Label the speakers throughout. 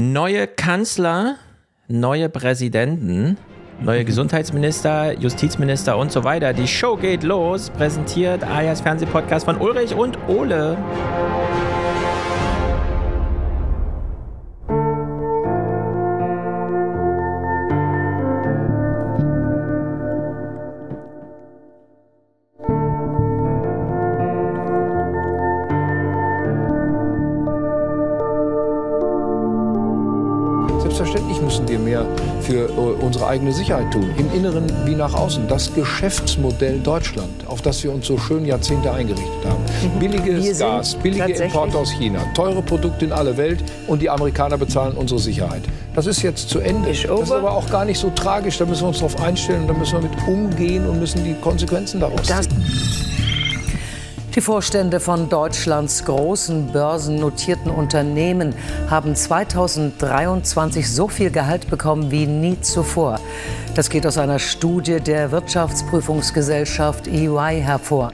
Speaker 1: Neue Kanzler, neue Präsidenten, neue Gesundheitsminister, Justizminister und so weiter. Die Show geht los, präsentiert Ayas Fernsehpodcast von Ulrich und Ole.
Speaker 2: für äh, unsere eigene Sicherheit tun, im Inneren wie nach außen. Das Geschäftsmodell Deutschland, auf das wir uns so schön Jahrzehnte eingerichtet haben. Mhm. Billiges Gas, billige Importe aus China, teure Produkte in alle Welt und die Amerikaner bezahlen unsere Sicherheit. Das ist jetzt zu Ende. Das ist aber auch gar nicht so tragisch. Da müssen wir uns darauf einstellen und
Speaker 3: da müssen wir mit umgehen und müssen die Konsequenzen daraus ziehen. Das die Vorstände von Deutschlands großen börsennotierten Unternehmen haben 2023 so viel Gehalt bekommen wie nie zuvor. Das geht aus einer Studie der Wirtschaftsprüfungsgesellschaft EY hervor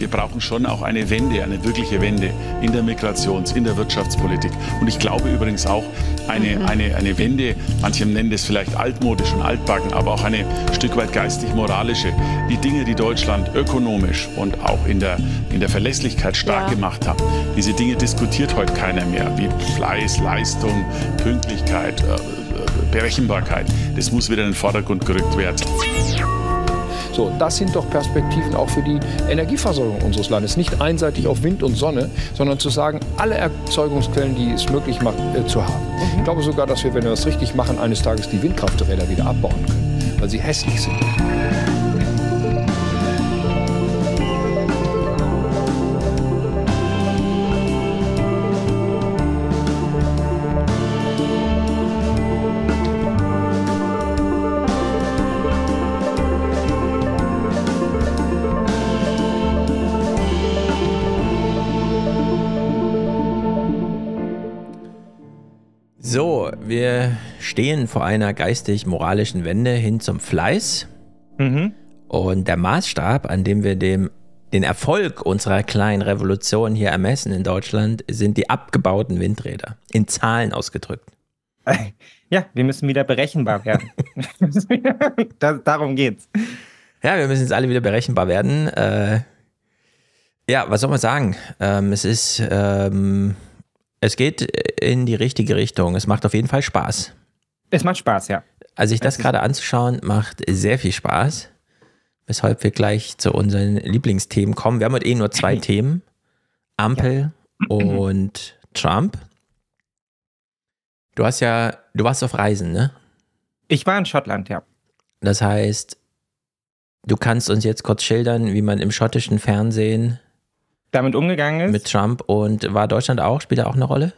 Speaker 2: wir brauchen schon auch eine Wende, eine wirkliche Wende in der Migrations-, in der Wirtschaftspolitik. Und ich glaube übrigens auch eine, mhm. eine, eine Wende, manche nennen das vielleicht altmodisch und altbacken, aber auch eine Stück weit geistig-moralische. Die Dinge, die Deutschland ökonomisch und auch in der, in der Verlässlichkeit stark ja. gemacht hat, diese Dinge diskutiert heute keiner mehr, wie Fleiß, Leistung, Pünktlichkeit. Äh, äh, Berechenbarkeit. Das muss wieder in den Vordergrund gerückt werden. So, das sind doch Perspektiven auch für die Energieversorgung unseres Landes. Nicht einseitig auf Wind und Sonne, sondern zu sagen, alle Erzeugungsquellen, die es möglich macht, äh, zu haben. Mhm. Ich glaube sogar, dass wir, wenn wir das richtig machen, eines Tages die Windkrafträder wieder abbauen können, weil sie hässlich sind.
Speaker 1: wir stehen vor einer geistig-moralischen Wende hin zum Fleiß. Mhm. Und der Maßstab, an dem wir dem, den Erfolg unserer kleinen Revolution hier ermessen in Deutschland, sind die abgebauten Windräder. In
Speaker 4: Zahlen ausgedrückt. Ja, wir müssen wieder berechenbar werden. das, darum geht's. Ja, wir müssen jetzt alle wieder berechenbar werden. Äh,
Speaker 1: ja, was soll man sagen? Ähm, es ist. Ähm, es geht äh, in die richtige Richtung. Es macht auf jeden Fall Spaß.
Speaker 4: Es macht Spaß, ja.
Speaker 1: Also sich das, gerade anzuschauen, macht sehr viel Spaß. Weshalb wir gleich zu unseren Lieblingsthemen kommen. Wir haben heute eh nur zwei Themen. Ampel ja. und Trump. Du hast ja, du warst auf Reisen, ne? Ich war in Schottland, ja. Das heißt, du kannst uns jetzt kurz schildern, wie man im schottischen Fernsehen damit umgegangen ist. Mit Trump. Und war Deutschland auch, spielt er auch eine
Speaker 4: Rolle?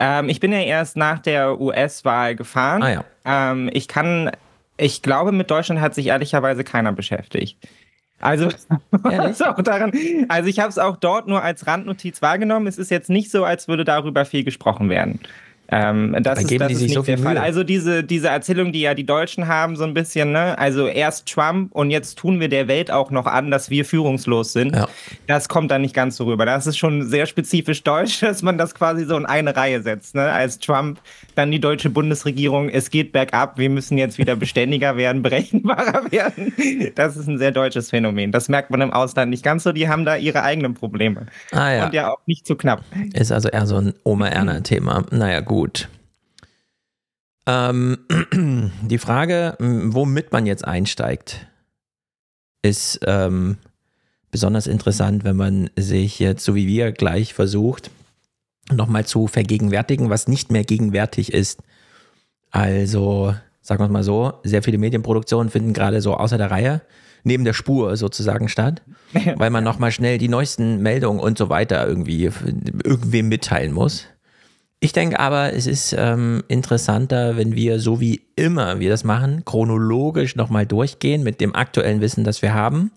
Speaker 4: Ähm, ich bin ja erst nach der US-Wahl gefahren. Ah, ja. Ähm, ich kann, ich glaube, mit Deutschland hat sich ehrlicherweise keiner beschäftigt. Also, also, daran, also ich habe es auch dort nur als Randnotiz wahrgenommen. Es ist jetzt nicht so, als würde darüber viel gesprochen werden. Ähm, das da geben ist, das die sich so viel Fall. Mühe. Also diese, diese Erzählung, die ja die Deutschen haben, so ein bisschen, ne? Also erst Trump und jetzt tun wir der Welt auch noch an, dass wir führungslos sind. Ja. Das kommt dann nicht ganz so rüber. Das ist schon sehr spezifisch deutsch, dass man das quasi so in eine Reihe setzt, ne? Als Trump, dann die deutsche Bundesregierung, es geht bergab, wir müssen jetzt wieder beständiger werden, berechenbarer werden. Das ist ein sehr deutsches Phänomen. Das merkt man im Ausland nicht ganz so. Die haben da ihre eigenen Probleme. Ah, ja. Und ja auch nicht zu knapp.
Speaker 1: Ist also eher so ein Oma-Erna-Thema. Naja, gut. Gut. Ähm, die Frage, womit man jetzt einsteigt, ist ähm, besonders interessant, wenn man sich jetzt, so wie wir, gleich versucht, nochmal zu vergegenwärtigen, was nicht mehr gegenwärtig ist. Also, sagen wir es mal so, sehr viele Medienproduktionen finden gerade so außer der Reihe, neben der Spur sozusagen statt, weil man nochmal schnell die neuesten Meldungen und so weiter irgendwie irgendwem mitteilen muss. Ich denke aber, es ist ähm, interessanter, wenn wir so wie immer wir das machen, chronologisch nochmal durchgehen mit dem aktuellen Wissen, das wir haben.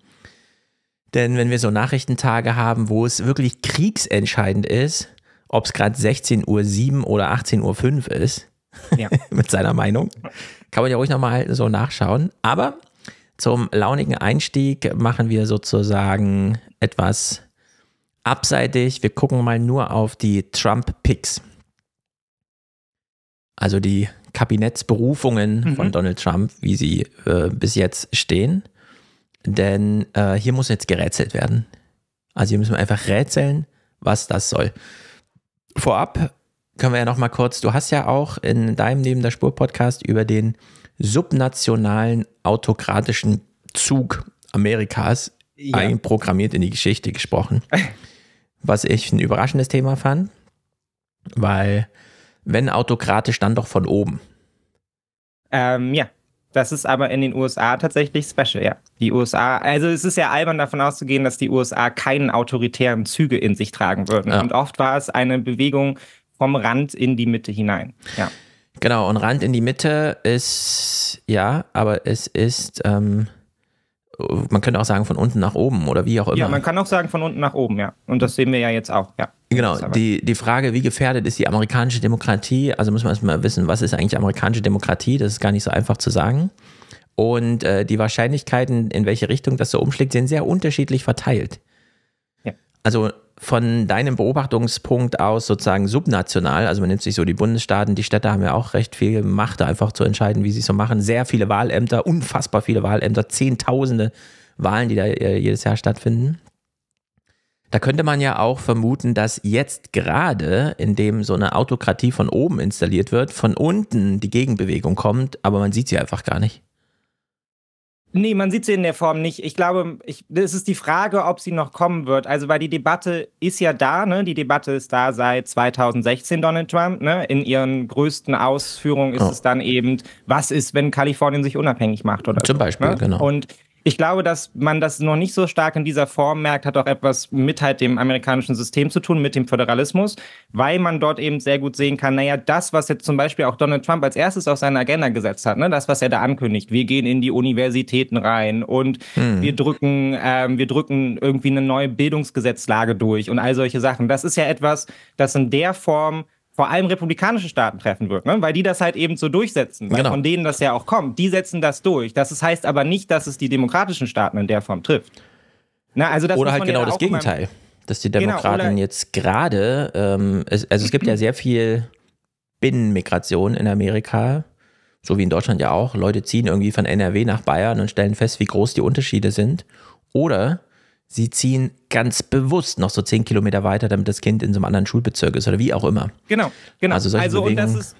Speaker 1: Denn wenn wir so Nachrichtentage haben, wo es wirklich kriegsentscheidend ist, ob es gerade 16.07 Uhr oder 18.05 Uhr ist, ja. mit seiner Meinung, kann man ja ruhig nochmal so nachschauen. Aber zum launigen Einstieg machen wir sozusagen etwas abseitig. Wir gucken mal nur auf die Trump-Picks also die Kabinettsberufungen mhm. von Donald Trump, wie sie äh, bis jetzt stehen. Denn äh, hier muss jetzt gerätselt werden. Also hier müssen wir einfach rätseln, was das soll. Vorab können wir ja nochmal kurz, du hast ja auch in deinem Neben der Spur Podcast über den subnationalen autokratischen Zug Amerikas ja. einprogrammiert in die Geschichte gesprochen. Was ich ein überraschendes Thema fand, weil wenn autokratisch, dann doch von oben.
Speaker 4: Ähm, ja, das ist aber in den USA tatsächlich special, ja. Die USA, also es ist ja albern davon auszugehen, dass die USA keinen autoritären Züge in sich tragen würden. Ja. Und oft war es eine Bewegung vom Rand in die Mitte hinein, ja. Genau, und Rand in die Mitte ist,
Speaker 1: ja, aber es ist, ähm, man könnte auch sagen von unten nach oben oder wie auch immer. Ja, man
Speaker 4: kann auch sagen von unten nach oben, ja. Und das sehen wir ja
Speaker 1: jetzt auch, ja. Genau, die, die Frage, wie gefährdet ist die amerikanische Demokratie? Also muss man erstmal wissen, was ist eigentlich amerikanische Demokratie? Das ist gar nicht so einfach zu sagen. Und äh, die Wahrscheinlichkeiten, in welche Richtung das so umschlägt, sind sehr unterschiedlich verteilt. Ja. Also von deinem Beobachtungspunkt aus sozusagen subnational, also man nimmt sich so die Bundesstaaten, die Städte haben ja auch recht viel Macht, einfach zu entscheiden, wie sie es so machen. Sehr viele Wahlämter, unfassbar viele Wahlämter, Zehntausende Wahlen, die da äh, jedes Jahr stattfinden. Da könnte man ja auch vermuten, dass jetzt gerade, indem so eine Autokratie von oben installiert wird, von unten die Gegenbewegung kommt, aber man sieht sie einfach gar nicht.
Speaker 4: Nee, man sieht sie in der Form nicht. Ich glaube, es ist die Frage, ob sie noch kommen wird. Also, weil die Debatte ist ja da, ne? Die Debatte ist da seit 2016, Donald Trump, ne? In ihren größten Ausführungen ist oh. es dann eben, was ist, wenn Kalifornien sich unabhängig macht oder Zum so, ne? Beispiel, ne? genau. Und ich glaube, dass man das noch nicht so stark in dieser Form merkt, hat auch etwas mit halt dem amerikanischen System zu tun, mit dem Föderalismus, weil man dort eben sehr gut sehen kann, naja, das, was jetzt zum Beispiel auch Donald Trump als erstes auf seine Agenda gesetzt hat, ne, das, was er da ankündigt, wir gehen in die Universitäten rein und hm. wir drücken, ähm, wir drücken irgendwie eine neue Bildungsgesetzlage durch und all solche Sachen. Das ist ja etwas, das in der Form vor allem republikanische Staaten treffen wird, ne? weil die das halt eben so durchsetzen, weil genau. von denen das ja auch kommt. Die setzen das durch. Das heißt aber nicht, dass es die demokratischen Staaten in der Form trifft. Na, also das Oder halt genau das Gegenteil,
Speaker 1: dass die genau, Demokraten genau, jetzt gerade, ähm, es, also es gibt ja sehr viel Binnenmigration in Amerika, so wie in Deutschland ja auch. Leute ziehen irgendwie von NRW nach Bayern und stellen fest, wie groß die Unterschiede sind. Oder sie ziehen ganz bewusst noch so zehn Kilometer weiter, damit das Kind in so einem anderen Schulbezirk ist oder wie auch immer.
Speaker 4: Genau, genau. Also, solche also Bewegungen, und das ist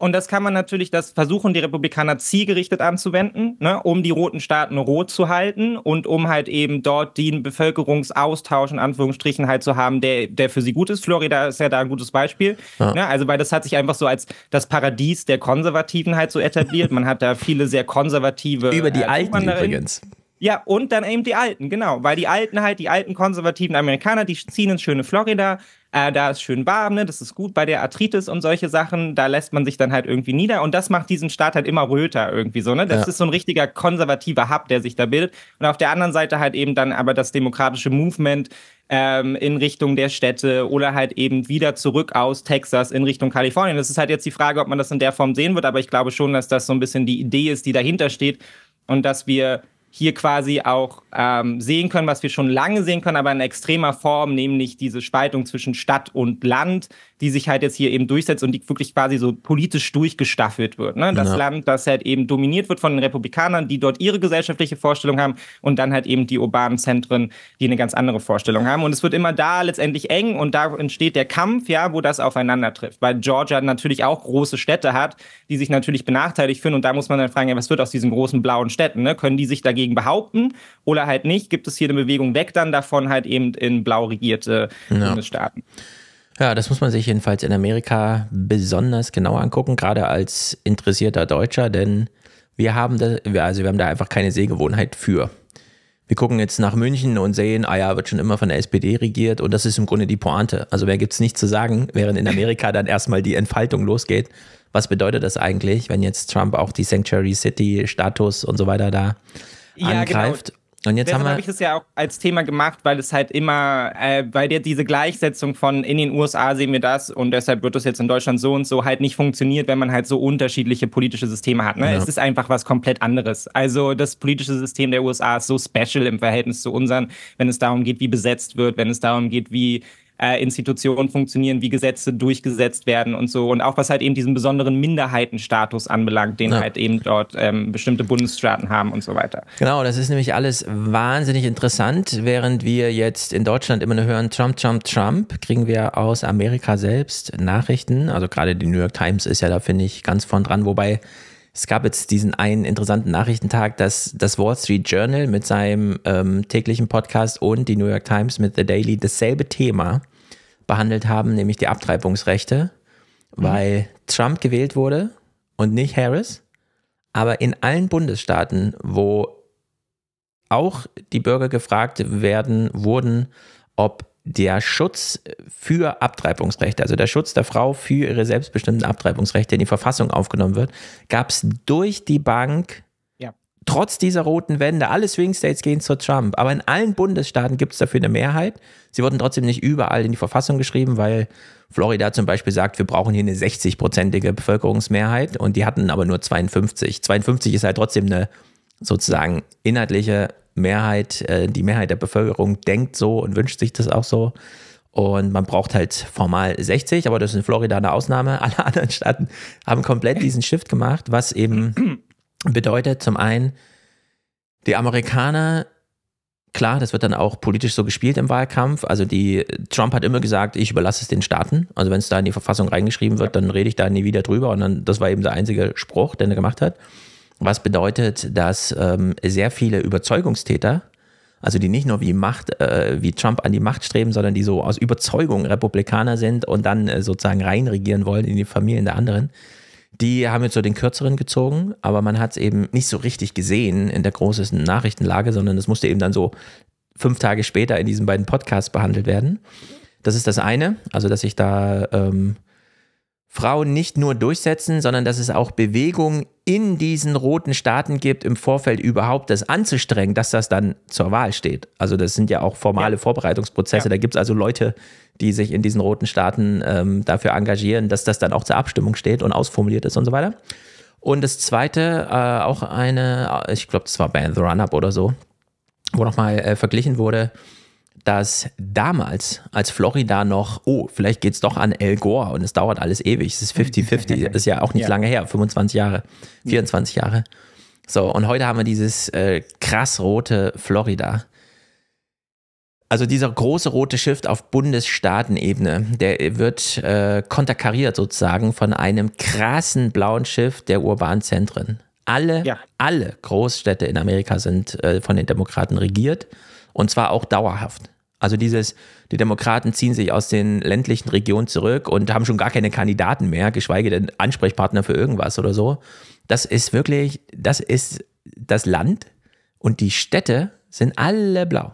Speaker 4: und das kann man natürlich, das versuchen die Republikaner zielgerichtet anzuwenden, ne, um die roten Staaten rot zu halten und um halt eben dort den Bevölkerungsaustausch in Anführungsstrichen halt zu haben, der, der für sie gut ist. Florida ist ja da ein gutes Beispiel. Ja. Ne, also, weil das hat sich einfach so als das Paradies der Konservativen halt so etabliert. Man hat da viele sehr konservative. Über die äh, Alten übrigens. Ja, und dann eben die Alten, genau. Weil die Alten halt, die alten konservativen Amerikaner, die ziehen ins schöne Florida, äh, da ist schön warm, ne? das ist gut bei der Arthritis und solche Sachen, da lässt man sich dann halt irgendwie nieder und das macht diesen Staat halt immer röter irgendwie so, ne? Das ja. ist so ein richtiger konservativer Hub, der sich da bildet und auf der anderen Seite halt eben dann aber das demokratische Movement ähm, in Richtung der Städte oder halt eben wieder zurück aus Texas in Richtung Kalifornien. Das ist halt jetzt die Frage, ob man das in der Form sehen wird, aber ich glaube schon, dass das so ein bisschen die Idee ist, die dahinter steht und dass wir hier quasi auch ähm, sehen können, was wir schon lange sehen können, aber in extremer Form, nämlich diese Spaltung zwischen Stadt und Land, die sich halt jetzt hier eben durchsetzt und die wirklich quasi so politisch durchgestaffelt wird. Ne? Das ja. Land, das halt eben dominiert wird von den Republikanern, die dort ihre gesellschaftliche Vorstellung haben und dann halt eben die urbanen Zentren, die eine ganz andere Vorstellung haben. Und es wird immer da letztendlich eng und da entsteht der Kampf, ja, wo das aufeinander trifft. Weil Georgia natürlich auch große Städte hat, die sich natürlich benachteiligt fühlen und da muss man dann fragen, ja, was wird aus diesen großen blauen Städten? Ne? Können die sich dagegen behaupten oder oder halt nicht? Gibt es hier eine Bewegung weg dann davon halt eben in blau regierte ja. Bundesstaaten?
Speaker 1: Ja, das muss man sich jedenfalls in Amerika besonders genau angucken, gerade als interessierter Deutscher, denn wir haben da, also wir haben da einfach keine Sehgewohnheit für. Wir gucken jetzt nach München und sehen, ah ja, wird schon immer von der SPD regiert und das ist im Grunde die Pointe. Also mehr gibt es nicht zu sagen, während in Amerika dann erstmal die Entfaltung losgeht. Was bedeutet das eigentlich, wenn jetzt Trump auch die Sanctuary City Status und so weiter da
Speaker 4: ja, genau. angreift? Genau. Und jetzt Deshalb habe ich es ja auch als Thema gemacht, weil es halt immer, äh, weil dir diese Gleichsetzung von in den USA sehen wir das und deshalb wird das jetzt in Deutschland so und so halt nicht funktioniert, wenn man halt so unterschiedliche politische Systeme hat. Ne? Ja. Es ist einfach was komplett anderes. Also das politische System der USA ist so special im Verhältnis zu unseren, wenn es darum geht, wie besetzt wird, wenn es darum geht, wie äh, Institutionen funktionieren, wie Gesetze durchgesetzt werden und so. Und auch was halt eben diesen besonderen Minderheitenstatus anbelangt, den ja. halt eben dort ähm, bestimmte Bundesstaaten haben und so weiter.
Speaker 1: Genau, das ist nämlich alles wahnsinnig interessant. Während wir jetzt in Deutschland immer nur hören, Trump, Trump, Trump, kriegen wir aus Amerika selbst Nachrichten. Also gerade die New York Times ist ja da, finde ich, ganz vorn dran, wobei es gab jetzt diesen einen interessanten Nachrichtentag, dass das Wall Street Journal mit seinem ähm, täglichen Podcast und die New York Times mit The Daily dasselbe Thema behandelt haben, nämlich die Abtreibungsrechte, mhm. weil Trump gewählt wurde und nicht Harris. Aber in allen Bundesstaaten, wo auch die Bürger gefragt werden, wurden, ob der Schutz für Abtreibungsrechte, also der Schutz der Frau für ihre selbstbestimmten Abtreibungsrechte in die Verfassung aufgenommen wird, gab es durch die Bank trotz dieser roten Wände, alle Swing States gehen zu Trump, aber in allen Bundesstaaten gibt es dafür eine Mehrheit. Sie wurden trotzdem nicht überall in die Verfassung geschrieben, weil Florida zum Beispiel sagt, wir brauchen hier eine 60-prozentige Bevölkerungsmehrheit und die hatten aber nur 52. 52 ist halt trotzdem eine sozusagen inhaltliche Mehrheit, äh, die Mehrheit der Bevölkerung denkt so und wünscht sich das auch so. Und man braucht halt formal 60, aber das ist in Florida eine Ausnahme. Alle anderen Staaten haben komplett diesen Shift gemacht, was eben bedeutet, zum einen, die Amerikaner, klar, das wird dann auch politisch so gespielt im Wahlkampf. Also die Trump hat immer gesagt, ich überlasse es den Staaten. Also wenn es da in die Verfassung reingeschrieben wird, dann rede ich da nie wieder drüber. Und dann, das war eben der einzige Spruch, den er gemacht hat. Was bedeutet, dass ähm, sehr viele Überzeugungstäter, also die nicht nur wie Macht, äh, wie Trump an die Macht streben, sondern die so aus Überzeugung Republikaner sind und dann äh, sozusagen reinregieren wollen in die Familien der anderen, die haben jetzt so den kürzeren gezogen, aber man hat es eben nicht so richtig gesehen in der großen Nachrichtenlage, sondern es musste eben dann so fünf Tage später in diesen beiden Podcasts behandelt werden. Das ist das eine, also dass sich da ähm, Frauen nicht nur durchsetzen, sondern dass es auch Bewegung in diesen roten Staaten gibt, im Vorfeld überhaupt das anzustrengen, dass das dann zur Wahl steht. Also das sind ja auch formale ja. Vorbereitungsprozesse. Ja. Da gibt es also Leute, die sich in diesen roten Staaten ähm, dafür engagieren, dass das dann auch zur Abstimmung steht und ausformuliert ist und so weiter. Und das zweite, äh, auch eine, ich glaube, das war bei The Run-Up oder so, wo nochmal äh, verglichen wurde, dass damals, als Florida noch, oh, vielleicht geht es doch an El Gore und es dauert alles ewig, es ist 50-50, ist ja auch nicht ja. lange her, 25 Jahre, 24 ja. Jahre. So, und heute haben wir dieses äh, krass rote Florida. Also dieser große rote Shift auf Bundesstaatenebene, der wird äh, konterkariert sozusagen von einem krassen blauen Shift der urbanen Zentren. Alle, ja. alle Großstädte in Amerika sind äh, von den Demokraten regiert und zwar auch dauerhaft. Also dieses, die Demokraten ziehen sich aus den ländlichen Regionen zurück und haben schon gar keine Kandidaten mehr, geschweige denn Ansprechpartner für irgendwas oder so. Das ist wirklich, das ist das Land und die Städte sind alle blau.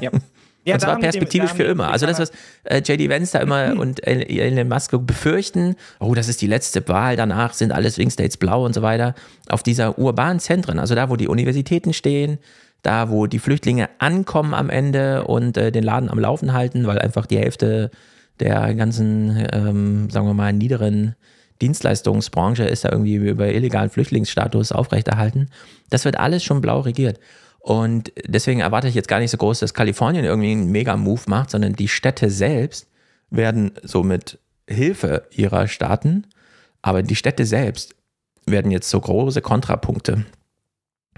Speaker 4: Ja. Ja, und zwar
Speaker 1: perspektivisch dem, für immer. Also das, was äh, JD Vance da immer mhm. und Elon Musk befürchten, oh, das ist die letzte Wahl, danach sind alle Swing States blau und so weiter, auf dieser urbanen Zentren, also da, wo die Universitäten stehen, da wo die Flüchtlinge ankommen am Ende und äh, den Laden am Laufen halten, weil einfach die Hälfte der ganzen, ähm, sagen wir mal, niederen Dienstleistungsbranche ist da irgendwie über illegalen Flüchtlingsstatus aufrechterhalten. Das wird alles schon blau regiert. Und deswegen erwarte ich jetzt gar nicht so groß, dass Kalifornien irgendwie einen Mega-Move macht, sondern die Städte selbst werden so mit Hilfe ihrer Staaten, aber die Städte selbst werden jetzt so große Kontrapunkte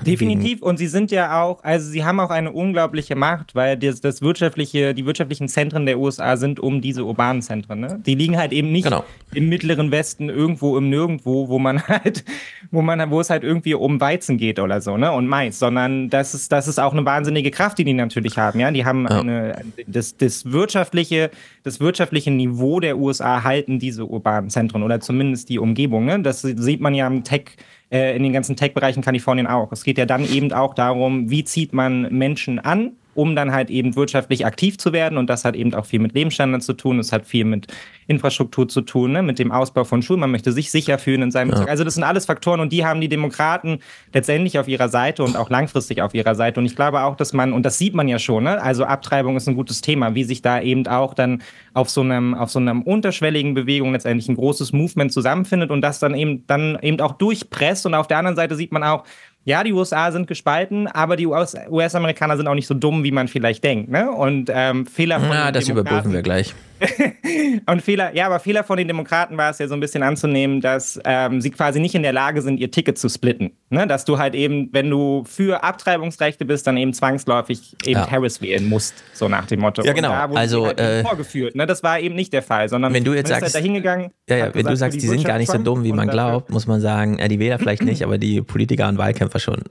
Speaker 4: Definitiv. Und sie sind ja auch, also sie haben auch eine unglaubliche Macht, weil das, das wirtschaftliche, die wirtschaftlichen Zentren der USA sind um diese urbanen Zentren. Ne? Die liegen halt eben nicht genau. im mittleren Westen irgendwo im Nirgendwo, wo man halt, wo man, wo es halt irgendwie um Weizen geht oder so, ne? Und Mais, sondern das ist, das ist auch eine wahnsinnige Kraft, die die natürlich haben. Ja, die haben ja. eine, das, das wirtschaftliche, das wirtschaftliche Niveau der USA halten diese urbanen Zentren oder zumindest die Umgebung. Ne? Das sieht man ja im Tech äh, in den ganzen Tech-Bereichen Kalifornien auch. Es geht ja dann eben auch darum, wie zieht man Menschen an um dann halt eben wirtschaftlich aktiv zu werden. Und das hat eben auch viel mit Lebensstandards zu tun. Es hat viel mit Infrastruktur zu tun, ne? mit dem Ausbau von Schulen. Man möchte sich sicher fühlen in seinem ja. Also das sind alles Faktoren und die haben die Demokraten letztendlich auf ihrer Seite und auch langfristig auf ihrer Seite. Und ich glaube auch, dass man, und das sieht man ja schon, ne? also Abtreibung ist ein gutes Thema, wie sich da eben auch dann auf so einem, auf so einem unterschwelligen Bewegung letztendlich ein großes Movement zusammenfindet und das dann eben, dann eben auch durchpresst. Und auf der anderen Seite sieht man auch, ja, die USA sind gespalten, aber die US-Amerikaner sind auch nicht so dumm, wie man vielleicht denkt. Ne? Und ähm, Fehler von. Ja, das Demokraten, überprüfen wir gleich. und Fehler, ja, aber Fehler von den Demokraten war es ja so ein bisschen anzunehmen, dass ähm, sie quasi nicht in der Lage sind, ihr Ticket zu splitten. Ne? Dass du halt eben, wenn du für Abtreibungsrechte bist, dann eben zwangsläufig eben ja. Harris wählen musst, so nach dem Motto. Ja, genau. Da also halt äh, vorgeführt. Ne? Das war eben nicht der Fall, sondern wenn du jetzt sagst, halt dahingegangen, ja, ja, wenn gesagt, du sagst, die, die sind gar nicht so dumm, wie
Speaker 1: man glaubt, muss man sagen, äh, die Wähler vielleicht nicht, aber die Politiker und Wahlkämpfer schon.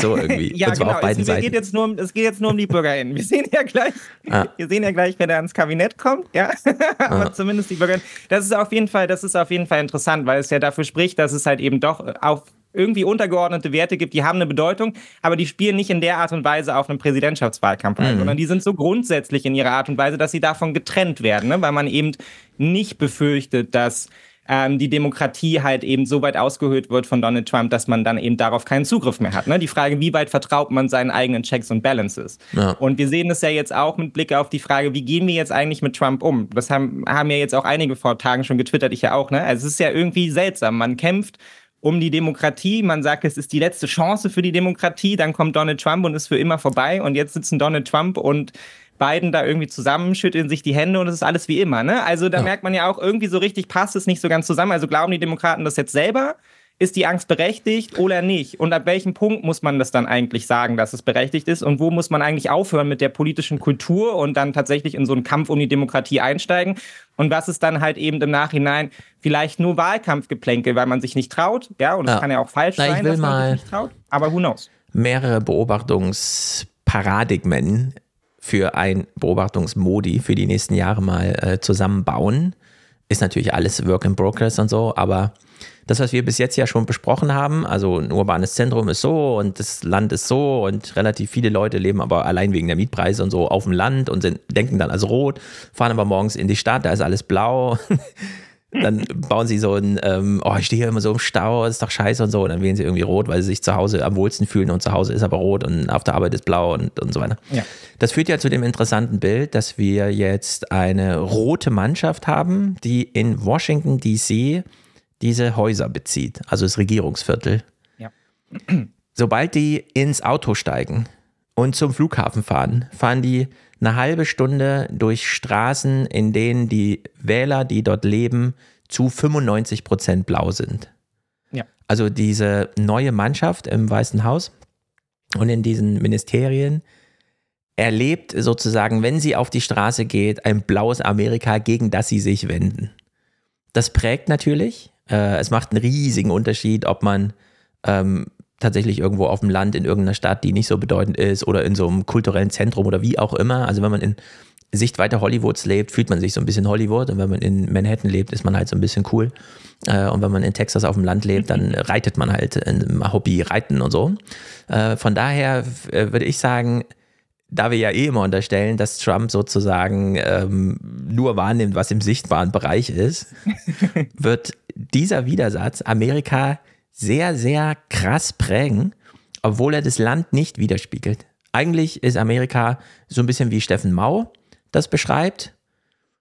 Speaker 3: So irgendwie. ja, und zwar genau. auf beiden es, Seiten. Geht
Speaker 4: jetzt nur um, es geht jetzt nur um die BürgerInnen. Wir sehen ja gleich, ah. wir sehen ja gleich, wer da ins Kabinett kommt, ja. Aber ah. zumindest die BürgerInnen. Das ist auf jeden Fall, das ist auf jeden Fall interessant, weil es ja dafür spricht, dass es halt eben doch auf irgendwie untergeordnete Werte gibt, die haben eine Bedeutung, aber die spielen nicht in der Art und Weise auf einem Präsidentschaftswahlkampf ein, mhm. sondern die sind so grundsätzlich in ihrer Art und Weise, dass sie davon getrennt werden, ne? weil man eben nicht befürchtet, dass ähm, die Demokratie halt eben so weit ausgehöhlt wird von Donald Trump, dass man dann eben darauf keinen Zugriff mehr hat. Ne? Die Frage, wie weit vertraut man seinen eigenen Checks und Balances? Ja. Und wir sehen das ja jetzt auch mit Blick auf die Frage, wie gehen wir jetzt eigentlich mit Trump um? Das haben, haben ja jetzt auch einige vor Tagen schon getwittert, ich ja auch. Ne? Also es ist ja irgendwie seltsam. Man kämpft um die Demokratie. Man sagt, es ist die letzte Chance für die Demokratie. Dann kommt Donald Trump und ist für immer vorbei. Und jetzt sitzen Donald Trump und beiden da irgendwie zusammen, schütteln sich die Hände und es ist alles wie immer. Ne? Also da ja. merkt man ja auch, irgendwie so richtig passt es nicht so ganz zusammen. Also glauben die Demokraten das jetzt selber? Ist die Angst berechtigt oder nicht? Und ab welchem Punkt muss man das dann eigentlich sagen, dass es berechtigt ist? Und wo muss man eigentlich aufhören mit der politischen Kultur und dann tatsächlich in so einen Kampf um die Demokratie einsteigen? Und was ist dann halt eben im Nachhinein vielleicht nur Wahlkampfgeplänkel, weil man sich nicht traut? Ja, und es ja. kann ja auch falsch Na, sein, dass man sich nicht traut. Aber who knows?
Speaker 1: Mehrere Beobachtungsparadigmen für ein Beobachtungsmodi für die nächsten Jahre mal äh, zusammenbauen. Ist natürlich alles Work in Progress und so, aber das, was wir bis jetzt ja schon besprochen haben, also ein urbanes Zentrum ist so und das Land ist so und relativ viele Leute leben aber allein wegen der Mietpreise und so auf dem Land und sind, denken dann als rot, fahren aber morgens in die Stadt, da ist alles blau. dann bauen sie so ein, ähm, oh, ich stehe hier immer so im Stau, ist doch scheiße und so. Und dann wählen sie irgendwie rot, weil sie sich zu Hause am wohlsten fühlen und zu Hause ist aber rot und auf der Arbeit ist blau und, und so weiter. Ja. Das führt ja zu dem interessanten Bild, dass wir jetzt eine rote Mannschaft haben, die in Washington DC diese Häuser bezieht, also das Regierungsviertel. Ja. Sobald die ins Auto steigen und zum Flughafen fahren, fahren die eine halbe Stunde durch Straßen, in denen die Wähler, die dort leben, zu 95 Prozent blau sind. Ja. Also diese neue Mannschaft im Weißen Haus und in diesen Ministerien erlebt sozusagen, wenn sie auf die Straße geht, ein blaues Amerika, gegen das sie sich wenden. Das prägt natürlich. Äh, es macht einen riesigen Unterschied, ob man ähm, tatsächlich irgendwo auf dem Land, in irgendeiner Stadt, die nicht so bedeutend ist oder in so einem kulturellen Zentrum oder wie auch immer. Also wenn man in Sichtweite Hollywoods lebt, fühlt man sich so ein bisschen Hollywood und wenn man in Manhattan lebt, ist man halt so ein bisschen cool. Äh, und wenn man in Texas auf dem Land lebt, dann mhm. reitet man halt im Hobby reiten und so. Äh, von daher äh, würde ich sagen, da wir ja eh immer unterstellen, dass Trump sozusagen ähm, nur wahrnimmt, was im sichtbaren Bereich ist, wird dieser Widersatz Amerika sehr, sehr krass prägen, obwohl er das Land nicht widerspiegelt. Eigentlich ist Amerika so ein bisschen wie Steffen Mau das beschreibt.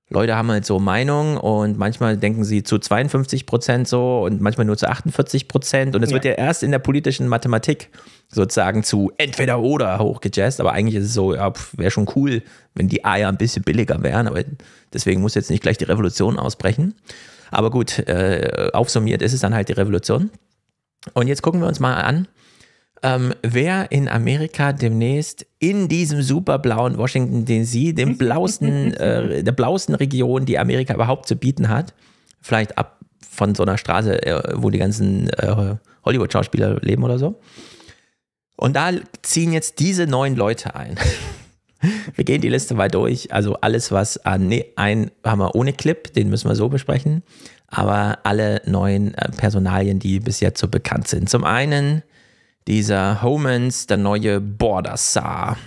Speaker 1: Leute haben halt so Meinungen und manchmal denken sie zu 52 Prozent so und manchmal nur zu 48 Prozent. Und es ja. wird ja erst in der politischen Mathematik sozusagen zu entweder oder hochgejazzt. Aber eigentlich ist es so, ja, wäre schon cool, wenn die Eier ein bisschen billiger wären. Aber deswegen muss jetzt nicht gleich die Revolution ausbrechen. Aber gut, äh, aufsummiert ist es dann halt die Revolution. Und jetzt gucken wir uns mal an, ähm, wer in Amerika demnächst in diesem superblauen Washington DC, dem blausten, äh, der blauesten Region, die Amerika überhaupt zu bieten hat, vielleicht ab von so einer Straße, äh, wo die ganzen äh, Hollywood-Schauspieler leben oder so. Und da ziehen jetzt diese neun Leute ein. wir gehen die Liste mal durch. Also alles, was an, nee, ein haben wir ohne Clip, den müssen wir so besprechen aber alle neuen äh, Personalien, die bis jetzt so bekannt sind. Zum einen dieser Homans, der neue Border Sar.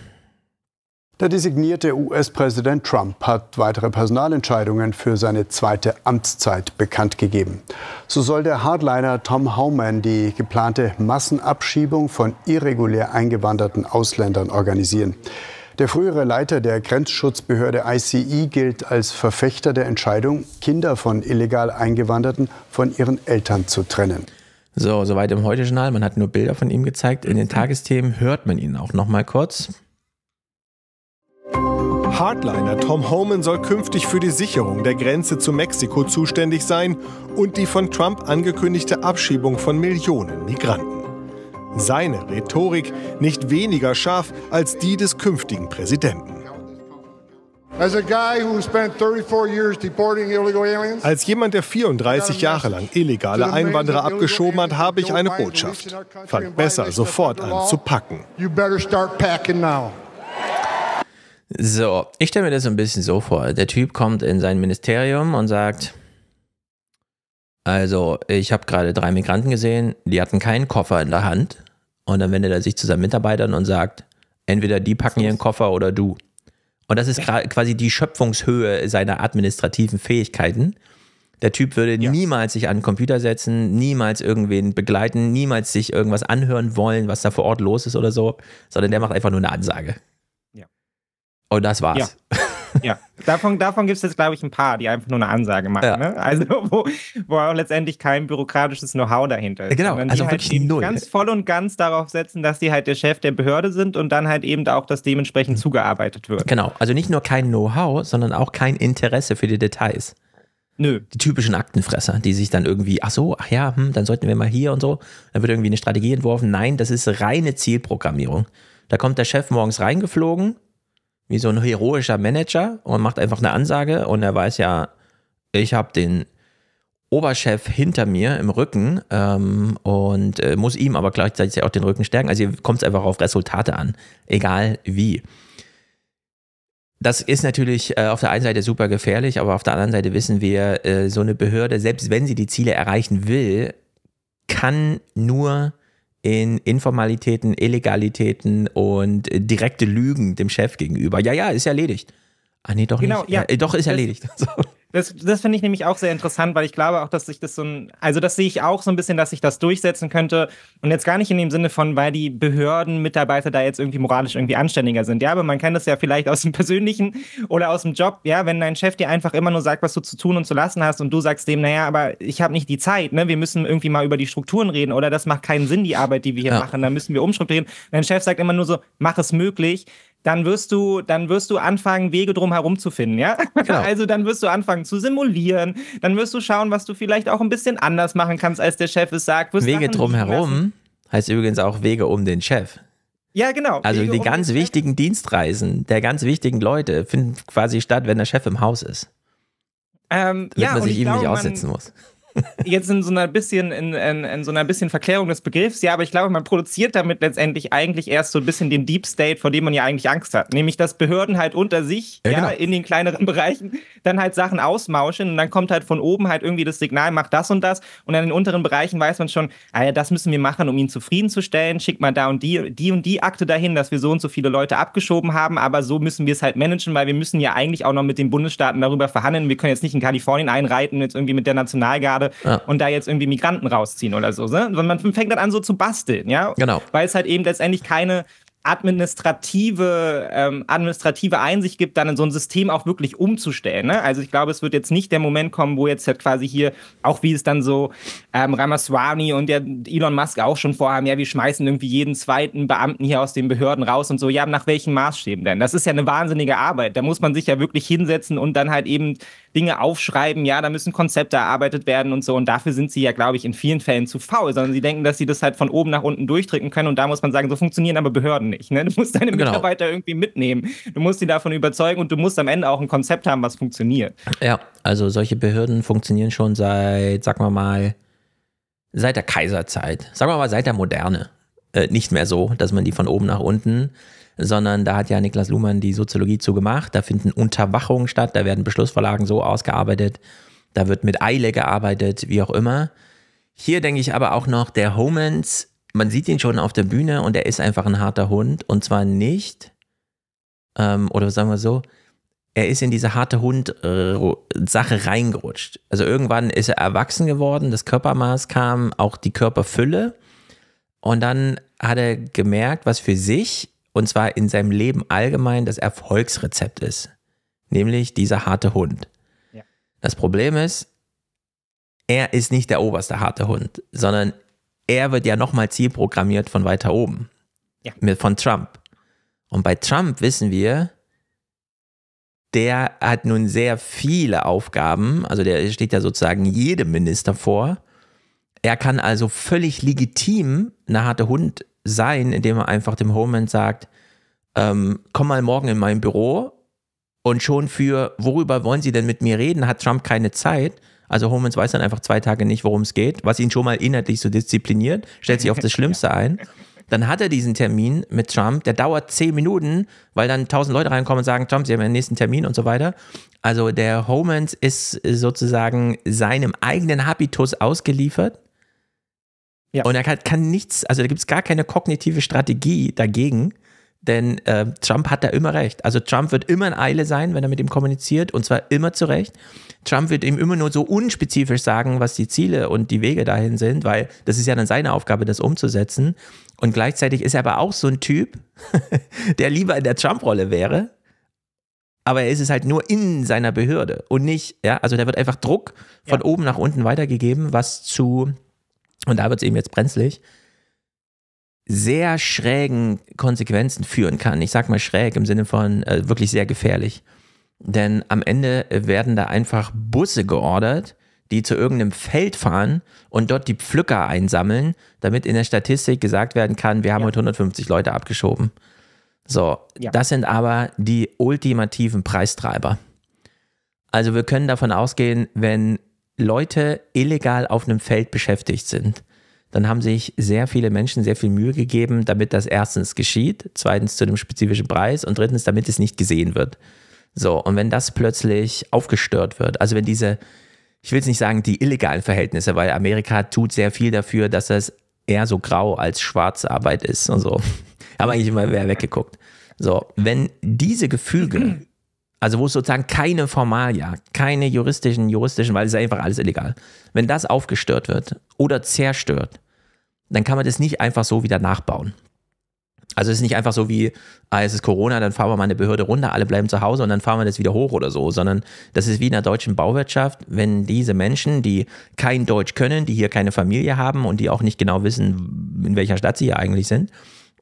Speaker 2: Der designierte US-Präsident Trump hat weitere Personalentscheidungen für seine zweite Amtszeit bekannt gegeben. So soll der Hardliner Tom Homan die geplante Massenabschiebung von irregulär eingewanderten Ausländern organisieren. Der frühere Leiter der Grenzschutzbehörde ICE gilt als Verfechter der Entscheidung, Kinder von illegal Eingewanderten von ihren Eltern zu trennen.
Speaker 1: So, soweit im Heute-Journal. Man hat nur Bilder von ihm gezeigt. In den Tagesthemen hört man ihn auch noch mal kurz.
Speaker 2: Hardliner Tom Homan soll künftig für die Sicherung der Grenze zu Mexiko zuständig sein und die von Trump angekündigte Abschiebung von Millionen Migranten seine Rhetorik nicht weniger scharf als die des künftigen Präsidenten. Als jemand, der 34 Jahre lang illegale Einwanderer abgeschoben hat, habe ich eine Botschaft. Fang besser sofort an zu
Speaker 1: packen. So, ich stelle mir das so ein bisschen so vor. Der Typ kommt in sein Ministerium und sagt, also ich habe gerade drei Migranten gesehen, die hatten keinen Koffer in der Hand. Und dann wendet er sich zu seinen Mitarbeitern und sagt, entweder die packen ihren Koffer oder du. Und das ist quasi die Schöpfungshöhe seiner administrativen Fähigkeiten. Der Typ würde ja. niemals sich an den Computer setzen, niemals irgendwen begleiten, niemals sich irgendwas anhören wollen, was da vor Ort los ist oder so, sondern der macht einfach nur eine Ansage. Und das war's.
Speaker 3: Ja.
Speaker 4: ja, davon, davon gibt es jetzt, glaube ich, ein paar, die einfach nur eine Ansage machen. Ja. Ne? Also, wo, wo auch letztendlich kein bürokratisches Know-how dahinter ist. Genau, also halt wirklich halt null. Ganz voll und ganz darauf setzen, dass sie halt der Chef der Behörde sind und dann halt eben auch, dass dementsprechend mhm. zugearbeitet wird. Genau, also nicht nur kein
Speaker 1: Know-how, sondern auch kein Interesse für die Details. Nö. Die typischen Aktenfresser, die sich dann irgendwie, ach so, ach ja, hm, dann sollten wir mal hier und so. Dann wird irgendwie eine Strategie entworfen. Nein, das ist reine Zielprogrammierung. Da kommt der Chef morgens reingeflogen wie so ein heroischer Manager und macht einfach eine Ansage und er weiß ja, ich habe den Oberchef hinter mir im Rücken ähm, und äh, muss ihm aber gleichzeitig auch den Rücken stärken. Also kommt es einfach auf Resultate an, egal wie. Das ist natürlich äh, auf der einen Seite super gefährlich, aber auf der anderen Seite wissen wir, äh, so eine Behörde, selbst wenn sie die Ziele erreichen will, kann nur in Informalitäten, Illegalitäten und direkte Lügen dem Chef gegenüber. Ja, ja, ist erledigt. Ah nee, doch genau, nicht. Ja, ja, äh, doch, ist das, erledigt.
Speaker 4: Das, das finde ich nämlich auch sehr interessant, weil ich glaube auch, dass sich das so ein, also das sehe ich auch so ein bisschen, dass sich das durchsetzen könnte. Und jetzt gar nicht in dem Sinne von, weil die Behörden, Mitarbeiter da jetzt irgendwie moralisch irgendwie anständiger sind. Ja, aber man kennt das ja vielleicht aus dem persönlichen oder aus dem Job. Ja, wenn dein Chef dir einfach immer nur sagt, was du zu tun und zu lassen hast und du sagst dem, naja, aber ich habe nicht die Zeit, ne? Wir müssen irgendwie mal über die Strukturen reden oder das macht keinen Sinn, die Arbeit, die wir hier ja. machen. Da müssen wir umstrukturieren. Dein Chef sagt immer nur so, mach es möglich dann wirst du, dann wirst du anfangen, Wege drum herum zu finden, ja? Genau. Also dann wirst du anfangen zu simulieren, dann wirst du schauen, was du vielleicht auch ein bisschen anders machen kannst, als der Chef es sagt. Wirst Wege drum herum heißt übrigens auch Wege um den Chef. Ja, genau. Also Wege die um ganz
Speaker 1: wichtigen Chef. Dienstreisen der ganz wichtigen Leute finden quasi statt, wenn der Chef im Haus ist.
Speaker 4: Ähm, damit ja, man sich ihm glaube, nicht aussetzen muss jetzt in so einer bisschen, in, in, in, so einer bisschen Verklärung des Begriffs, ja, aber ich glaube, man produziert damit letztendlich eigentlich erst so ein bisschen den Deep State, vor dem man ja eigentlich Angst hat. Nämlich, dass Behörden halt unter sich, ja, ja genau. in den kleineren Bereichen, dann halt Sachen ausmauschen und dann kommt halt von oben halt irgendwie das Signal, macht das und das. Und in den unteren Bereichen weiß man schon, ah ja, das müssen wir machen, um ihn zufriedenzustellen, schickt mal da und die, die und die Akte dahin, dass wir so und so viele Leute abgeschoben haben, aber so müssen wir es halt managen, weil wir müssen ja eigentlich auch noch mit den Bundesstaaten darüber verhandeln. Wir können jetzt nicht in Kalifornien einreiten, jetzt irgendwie mit der Nationalgarde gerade ja. und da jetzt irgendwie Migranten rausziehen oder so, sondern man fängt dann an so zu basteln, ja? Genau. Weil es halt eben letztendlich keine administrative, ähm, administrative Einsicht gibt, dann in so ein System auch wirklich umzustellen. Ne? Also ich glaube, es wird jetzt nicht der Moment kommen, wo jetzt halt quasi hier, auch wie es dann so ähm, Ramaswamy und der Elon Musk auch schon vorhaben, ja, wir schmeißen irgendwie jeden zweiten Beamten hier aus den Behörden raus und so, ja, nach welchen Maßstäben denn? Das ist ja eine wahnsinnige Arbeit. Da muss man sich ja wirklich hinsetzen und dann halt eben Dinge aufschreiben, ja, da müssen Konzepte erarbeitet werden und so. Und dafür sind sie ja, glaube ich, in vielen Fällen zu faul, sondern sie denken, dass sie das halt von oben nach unten durchdrücken können. Und da muss man sagen, so funktionieren aber Behörden nicht. Ne? Du musst deine genau. Mitarbeiter irgendwie mitnehmen. Du musst sie davon überzeugen und du musst am Ende auch ein Konzept haben, was funktioniert.
Speaker 1: Ja, also solche Behörden funktionieren schon seit, sagen wir mal, seit der Kaiserzeit, sagen wir mal seit der Moderne. Äh, nicht mehr so, dass man die von oben nach unten sondern da hat ja Niklas Luhmann die Soziologie zu gemacht. Da finden Unterwachungen statt, da werden Beschlussvorlagen so ausgearbeitet, da wird mit Eile gearbeitet, wie auch immer. Hier denke ich aber auch noch, der Homans, man sieht ihn schon auf der Bühne und er ist einfach ein harter Hund und zwar nicht, ähm, oder sagen wir so, er ist in diese harte Hund-Sache äh, reingerutscht. Also irgendwann ist er erwachsen geworden, das Körpermaß kam, auch die Körperfülle. Und dann hat er gemerkt, was für sich und zwar in seinem Leben allgemein das Erfolgsrezept ist, nämlich dieser harte Hund. Ja. Das Problem ist, er ist nicht der oberste harte Hund, sondern er wird ja nochmal zielprogrammiert von weiter oben, ja. von Trump. Und bei Trump wissen wir, der hat nun sehr viele Aufgaben, also der steht ja sozusagen jedem Minister vor. Er kann also völlig legitim eine harte Hund sein, indem er einfach dem Homeland sagt, ähm, komm mal morgen in mein Büro und schon für, worüber wollen Sie denn mit mir reden, hat Trump keine Zeit. Also Homans weiß dann einfach zwei Tage nicht, worum es geht, was ihn schon mal inhaltlich so diszipliniert, stellt sich auf das Schlimmste ein. Dann hat er diesen Termin mit Trump, der dauert zehn Minuten, weil dann tausend Leute reinkommen und sagen, Trump, Sie haben ja den nächsten Termin und so weiter. Also der Homans ist sozusagen seinem eigenen Habitus ausgeliefert ja. Und er kann, kann nichts, also da gibt es gar keine kognitive Strategie dagegen, denn äh, Trump hat da immer recht. Also Trump wird immer in Eile sein, wenn er mit ihm kommuniziert, und zwar immer zu Recht. Trump wird ihm immer nur so unspezifisch sagen, was die Ziele und die Wege dahin sind, weil das ist ja dann seine Aufgabe, das umzusetzen. Und gleichzeitig ist er aber auch so ein Typ, der lieber in der Trump-Rolle wäre, aber er ist es halt nur in seiner Behörde und nicht, ja, also da wird einfach Druck von ja. oben nach unten weitergegeben, was zu und da wird es eben jetzt brenzlig, sehr schrägen Konsequenzen führen kann. Ich sag mal schräg im Sinne von äh, wirklich sehr gefährlich. Denn am Ende werden da einfach Busse geordert, die zu irgendeinem Feld fahren und dort die Pflücker einsammeln, damit in der Statistik gesagt werden kann, wir haben ja. heute 150 Leute abgeschoben. So, ja. das sind aber die ultimativen Preistreiber. Also wir können davon ausgehen, wenn Leute illegal auf einem Feld beschäftigt sind, dann haben sich sehr viele Menschen sehr viel Mühe gegeben, damit das erstens geschieht, zweitens zu einem spezifischen Preis und drittens, damit es nicht gesehen wird. So, und wenn das plötzlich aufgestört wird, also wenn diese, ich will es nicht sagen, die illegalen Verhältnisse, weil Amerika tut sehr viel dafür, dass das eher so grau als schwarze Arbeit ist und so. Haben eigentlich immer wer weggeguckt. So, wenn diese Gefüge also wo es sozusagen keine Formalia, keine juristischen, juristischen, weil es ist einfach alles illegal. Wenn das aufgestört wird oder zerstört, dann kann man das nicht einfach so wieder nachbauen. Also es ist nicht einfach so wie, ah, es ist Corona, dann fahren wir mal eine Behörde runter, alle bleiben zu Hause und dann fahren wir das wieder hoch oder so, sondern das ist wie in der deutschen Bauwirtschaft, wenn diese Menschen, die kein Deutsch können, die hier keine Familie haben und die auch nicht genau wissen, in welcher Stadt sie hier eigentlich sind,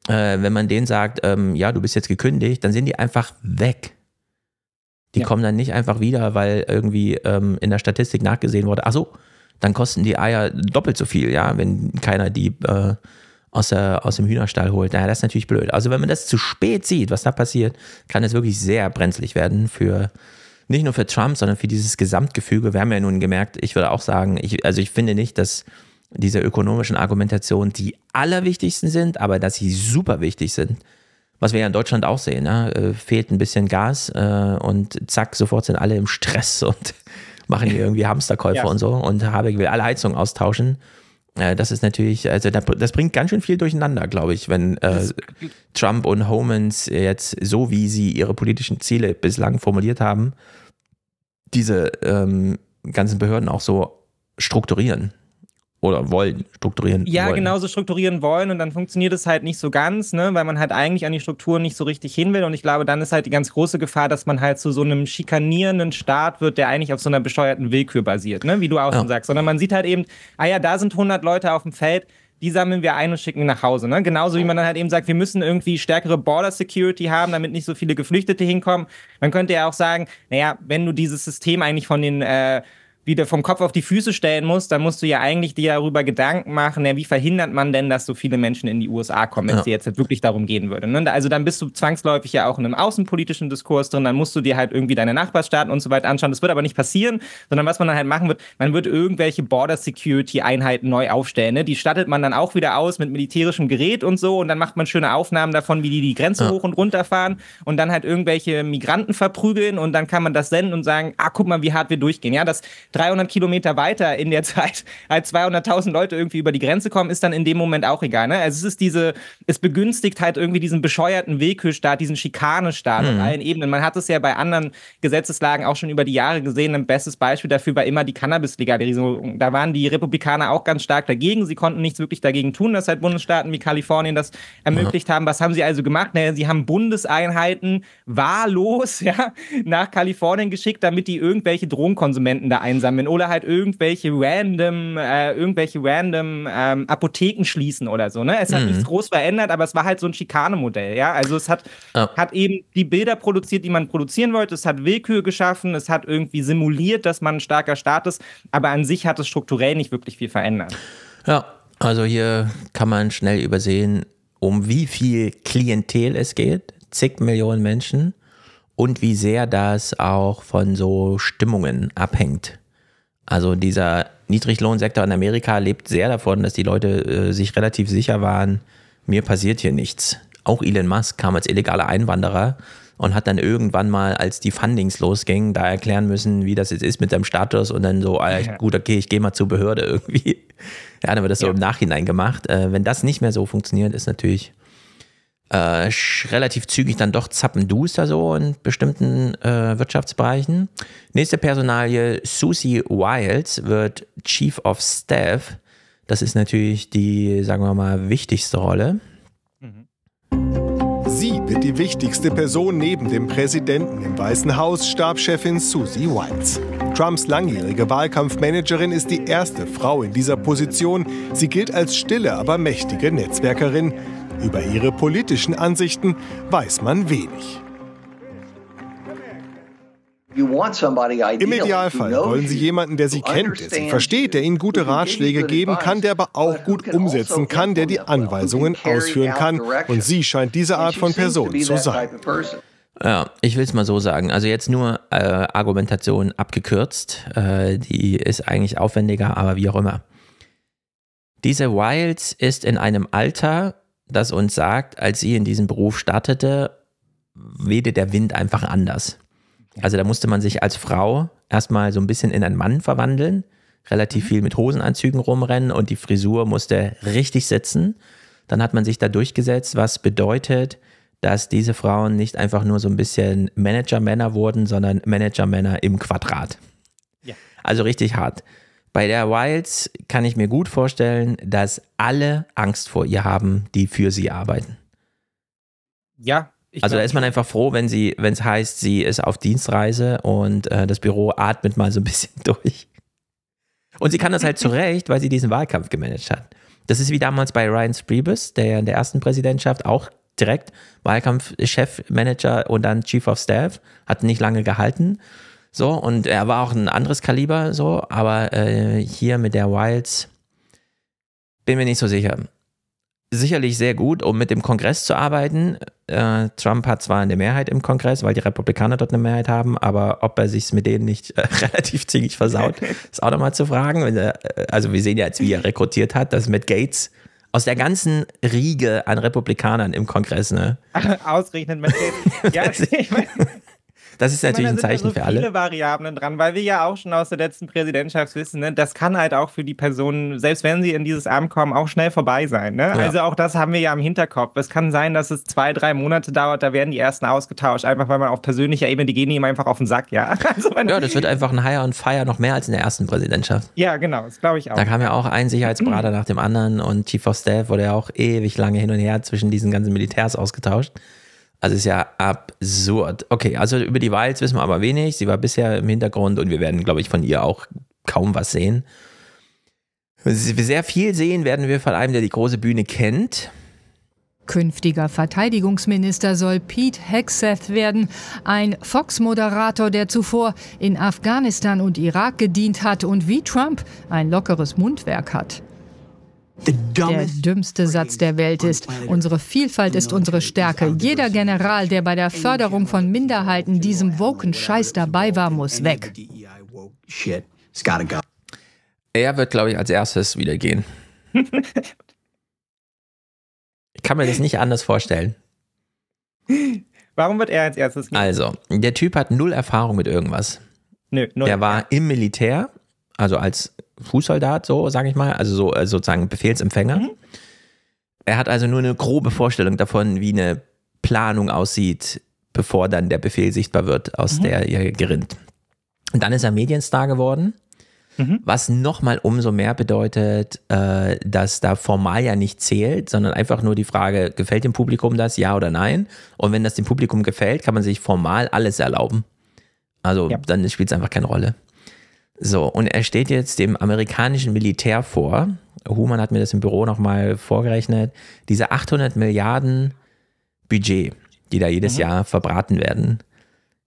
Speaker 1: äh, wenn man denen sagt, ähm, ja, du bist jetzt gekündigt, dann sind die einfach weg. Die ja. kommen dann nicht einfach wieder, weil irgendwie ähm, in der Statistik nachgesehen wurde, ach so, dann kosten die Eier doppelt so viel, ja, wenn keiner die äh, aus, der, aus dem Hühnerstall holt. Naja, das ist natürlich blöd. Also wenn man das zu spät sieht, was da passiert, kann es wirklich sehr brenzlig werden für nicht nur für Trump, sondern für dieses Gesamtgefüge. Wir haben ja nun gemerkt, ich würde auch sagen, ich, also ich finde nicht, dass diese ökonomischen Argumentationen die allerwichtigsten sind, aber dass sie super wichtig sind was wir ja in Deutschland auch sehen, ne? Äh, fehlt ein bisschen Gas äh, und zack, sofort sind alle im Stress und machen hier irgendwie Hamsterkäufe ja. und so und Habeck will alle Heizungen austauschen. Äh, das ist natürlich, also das bringt ganz schön viel durcheinander, glaube ich, wenn äh, Trump und Homans jetzt so, wie sie ihre politischen Ziele bislang formuliert haben, diese ähm, ganzen Behörden auch so strukturieren oder wollen, strukturieren. Ja, wollen. genauso
Speaker 4: strukturieren wollen und dann funktioniert es halt nicht so ganz, ne, weil man halt eigentlich an die Strukturen nicht so richtig hin will und ich glaube, dann ist halt die ganz große Gefahr, dass man halt zu so einem schikanierenden Staat wird, der eigentlich auf so einer bescheuerten Willkür basiert, ne, wie du auch schon sagst, sondern man sieht halt eben, ah ja, da sind 100 Leute auf dem Feld, die sammeln wir ein und schicken nach Hause. Ne? Genauso wie man dann halt eben sagt, wir müssen irgendwie stärkere Border Security haben, damit nicht so viele Geflüchtete hinkommen. Man könnte ja auch sagen, naja, wenn du dieses System eigentlich von den äh, wieder vom Kopf auf die Füße stellen musst, dann musst du ja eigentlich dir darüber Gedanken machen, ja, wie verhindert man denn, dass so viele Menschen in die USA kommen, wenn es dir jetzt halt wirklich darum gehen würde. Ne? Also dann bist du zwangsläufig ja auch in einem außenpolitischen Diskurs drin, dann musst du dir halt irgendwie deine Nachbarstaaten und so weiter anschauen. Das wird aber nicht passieren, sondern was man dann halt machen wird, man wird irgendwelche Border Security Einheiten neu aufstellen. Ne? Die stattet man dann auch wieder aus mit militärischem Gerät und so und dann macht man schöne Aufnahmen davon, wie die die Grenze ja. hoch und runter fahren und dann halt irgendwelche Migranten verprügeln und dann kann man das senden und sagen, ah, guck mal, wie hart wir durchgehen. Ja, das 300 Kilometer weiter in der Zeit als 200.000 Leute irgendwie über die Grenze kommen, ist dann in dem Moment auch egal. Ne? Also es ist diese, es begünstigt halt irgendwie diesen bescheuerten Willkürstaat, diesen Schikanestaat mhm. auf allen Ebenen. Man hat es ja bei anderen Gesetzeslagen auch schon über die Jahre gesehen. Ein bestes Beispiel dafür war immer die Cannabis-Legalisierung. Da waren die Republikaner auch ganz stark dagegen. Sie konnten nichts wirklich dagegen tun, dass halt Bundesstaaten wie Kalifornien das ermöglicht mhm. haben. Was haben sie also gemacht? Naja, sie haben Bundeseinheiten wahllos ja, nach Kalifornien geschickt, damit die irgendwelche Drogenkonsumenten da einsetzen sammeln oder halt irgendwelche random, äh, irgendwelche random ähm, Apotheken schließen oder so. Ne? Es mhm. hat nichts groß verändert, aber es war halt so ein Schikanemodell. ja. Also es hat, oh. hat eben die Bilder produziert, die man produzieren wollte, es hat Willkür geschaffen, es hat irgendwie simuliert, dass man ein starker Staat ist, aber an sich hat es strukturell nicht wirklich viel verändert.
Speaker 1: Ja, also hier kann man schnell übersehen, um wie viel Klientel es geht, zig Millionen Menschen und wie sehr das auch von so Stimmungen abhängt. Also dieser Niedriglohnsektor in Amerika lebt sehr davon, dass die Leute äh, sich relativ sicher waren, mir passiert hier nichts. Auch Elon Musk kam als illegaler Einwanderer und hat dann irgendwann mal, als die Fundings losgingen, da erklären müssen, wie das jetzt ist mit seinem Status und dann so, ah, ja. gut, okay, ich gehe mal zur Behörde irgendwie. Ja, dann wird das ja. so im Nachhinein gemacht. Äh, wenn das nicht mehr so funktioniert, ist natürlich äh, relativ zügig dann doch zappenduster so in bestimmten äh, Wirtschaftsbereichen. Nächste Personalie, Susie Wiles wird Chief of Staff. Das ist natürlich die, sagen wir mal, wichtigste Rolle.
Speaker 2: Sie wird die wichtigste Person neben dem Präsidenten im Weißen Haus, Stabschefin Susie Wiles. Trumps langjährige Wahlkampfmanagerin ist die erste Frau in dieser Position. Sie gilt als stille, aber mächtige Netzwerkerin. Über ihre politischen Ansichten weiß man wenig. Im Idealfall wollen Sie jemanden, der Sie kennt, der Sie versteht, der Ihnen gute Ratschläge geben kann, der aber auch gut also umsetzen kann, der die Anweisungen ausführen kann. Und sie scheint diese Art von Person zu sein.
Speaker 1: Ja, ich will es mal so sagen. Also jetzt nur äh, Argumentation abgekürzt. Äh, die ist eigentlich aufwendiger, aber wie auch immer. Diese Wilds ist in einem Alter, das uns sagt, als sie in diesem Beruf startete, wehte der Wind einfach anders. Also da musste man sich als Frau erstmal so ein bisschen in einen Mann verwandeln, relativ mhm. viel mit Hosenanzügen rumrennen und die Frisur musste richtig sitzen. Dann hat man sich da durchgesetzt, was bedeutet, dass diese Frauen nicht einfach nur so ein bisschen Manager-Männer wurden, sondern Manager-Männer im Quadrat. Ja. Also richtig hart. Bei der Wilds kann ich mir gut vorstellen, dass alle Angst vor ihr haben, die für sie arbeiten. Ja. also da ist man einfach froh, wenn sie, wenn es heißt, sie ist auf Dienstreise und äh, das Büro atmet mal so ein bisschen durch. Und sie kann das halt zurecht, weil sie diesen Wahlkampf gemanagt hat. Das ist wie damals bei Ryan Priebus, der ja in der ersten Präsidentschaft auch direkt Wahlkampfchefmanager und dann Chief of Staff, hat nicht lange gehalten. So, und er war auch ein anderes Kaliber, so, aber äh, hier mit der Wilds bin mir nicht so sicher. Sicherlich sehr gut, um mit dem Kongress zu arbeiten. Äh, Trump hat zwar eine Mehrheit im Kongress, weil die Republikaner dort eine Mehrheit haben, aber ob er sich mit denen nicht äh, relativ ziemlich versaut, ist auch nochmal zu fragen. Äh, also wir sehen ja jetzt, wie er rekrutiert hat, dass mit Gates aus der ganzen Riege an Republikanern im Kongress, ne?
Speaker 4: Ausgerechnet mit Gates. Ja, ich meine,
Speaker 1: das ist natürlich meine, ein Zeichen so für alle. Da sind viele
Speaker 4: Variablen dran, weil wir ja auch schon aus der letzten Präsidentschaft wissen, ne, das kann halt auch für die Personen, selbst wenn sie in dieses Amt kommen, auch schnell vorbei sein. Ne? Ja. Also auch das haben wir ja im Hinterkopf. Es kann sein, dass es zwei, drei Monate dauert, da werden die ersten ausgetauscht, einfach weil man auf persönlicher Ebene, die gehen ihm einfach auf den Sack, ja. Also
Speaker 1: ja, das wird einfach ein Hire und Fire noch mehr als in der ersten Präsidentschaft.
Speaker 4: Ja, genau, das glaube ich auch. Da
Speaker 1: kam ja auch ein Sicherheitsberater mhm. nach dem anderen und Chief of Staff wurde ja auch ewig lange hin und her zwischen diesen ganzen Militärs ausgetauscht. Also ist ja absurd. Okay, also über die Wilds wissen wir aber wenig. Sie war bisher im Hintergrund und wir werden, glaube ich, von ihr auch kaum was sehen. Sehr viel sehen werden wir von einem, der die große Bühne kennt.
Speaker 3: Künftiger Verteidigungsminister soll Pete Hexeth werden, ein Fox-Moderator, der zuvor in Afghanistan und Irak gedient hat und wie Trump ein lockeres Mundwerk hat. Der dümmste Satz der Welt ist, unsere Vielfalt ist unsere Stärke. Jeder General, der bei der Förderung von Minderheiten diesem woken Scheiß dabei war, muss weg.
Speaker 1: E er wird, glaube ich, als erstes wieder gehen. Ich kann mir das nicht anders vorstellen.
Speaker 4: Warum wird er als erstes gehen?
Speaker 1: Also, der Typ hat null Erfahrung mit irgendwas. Nö, null. Er war im Militär also als Fußsoldat, so sage ich mal, also so, äh, sozusagen Befehlsempfänger. Mhm. Er hat also nur eine grobe Vorstellung davon, wie eine Planung aussieht, bevor dann der Befehl sichtbar wird, aus mhm. der er gerinnt. Und dann ist er Medienstar geworden. Mhm. Was nochmal umso mehr bedeutet, äh, dass da formal ja nicht zählt, sondern einfach nur die Frage, gefällt dem Publikum das, ja oder nein? Und wenn das dem Publikum gefällt, kann man sich formal alles erlauben. Also ja. dann spielt es einfach keine Rolle. So, und er steht jetzt dem amerikanischen Militär vor. Human hat mir das im Büro nochmal vorgerechnet. Diese 800 Milliarden Budget, die da jedes mhm. Jahr verbraten werden,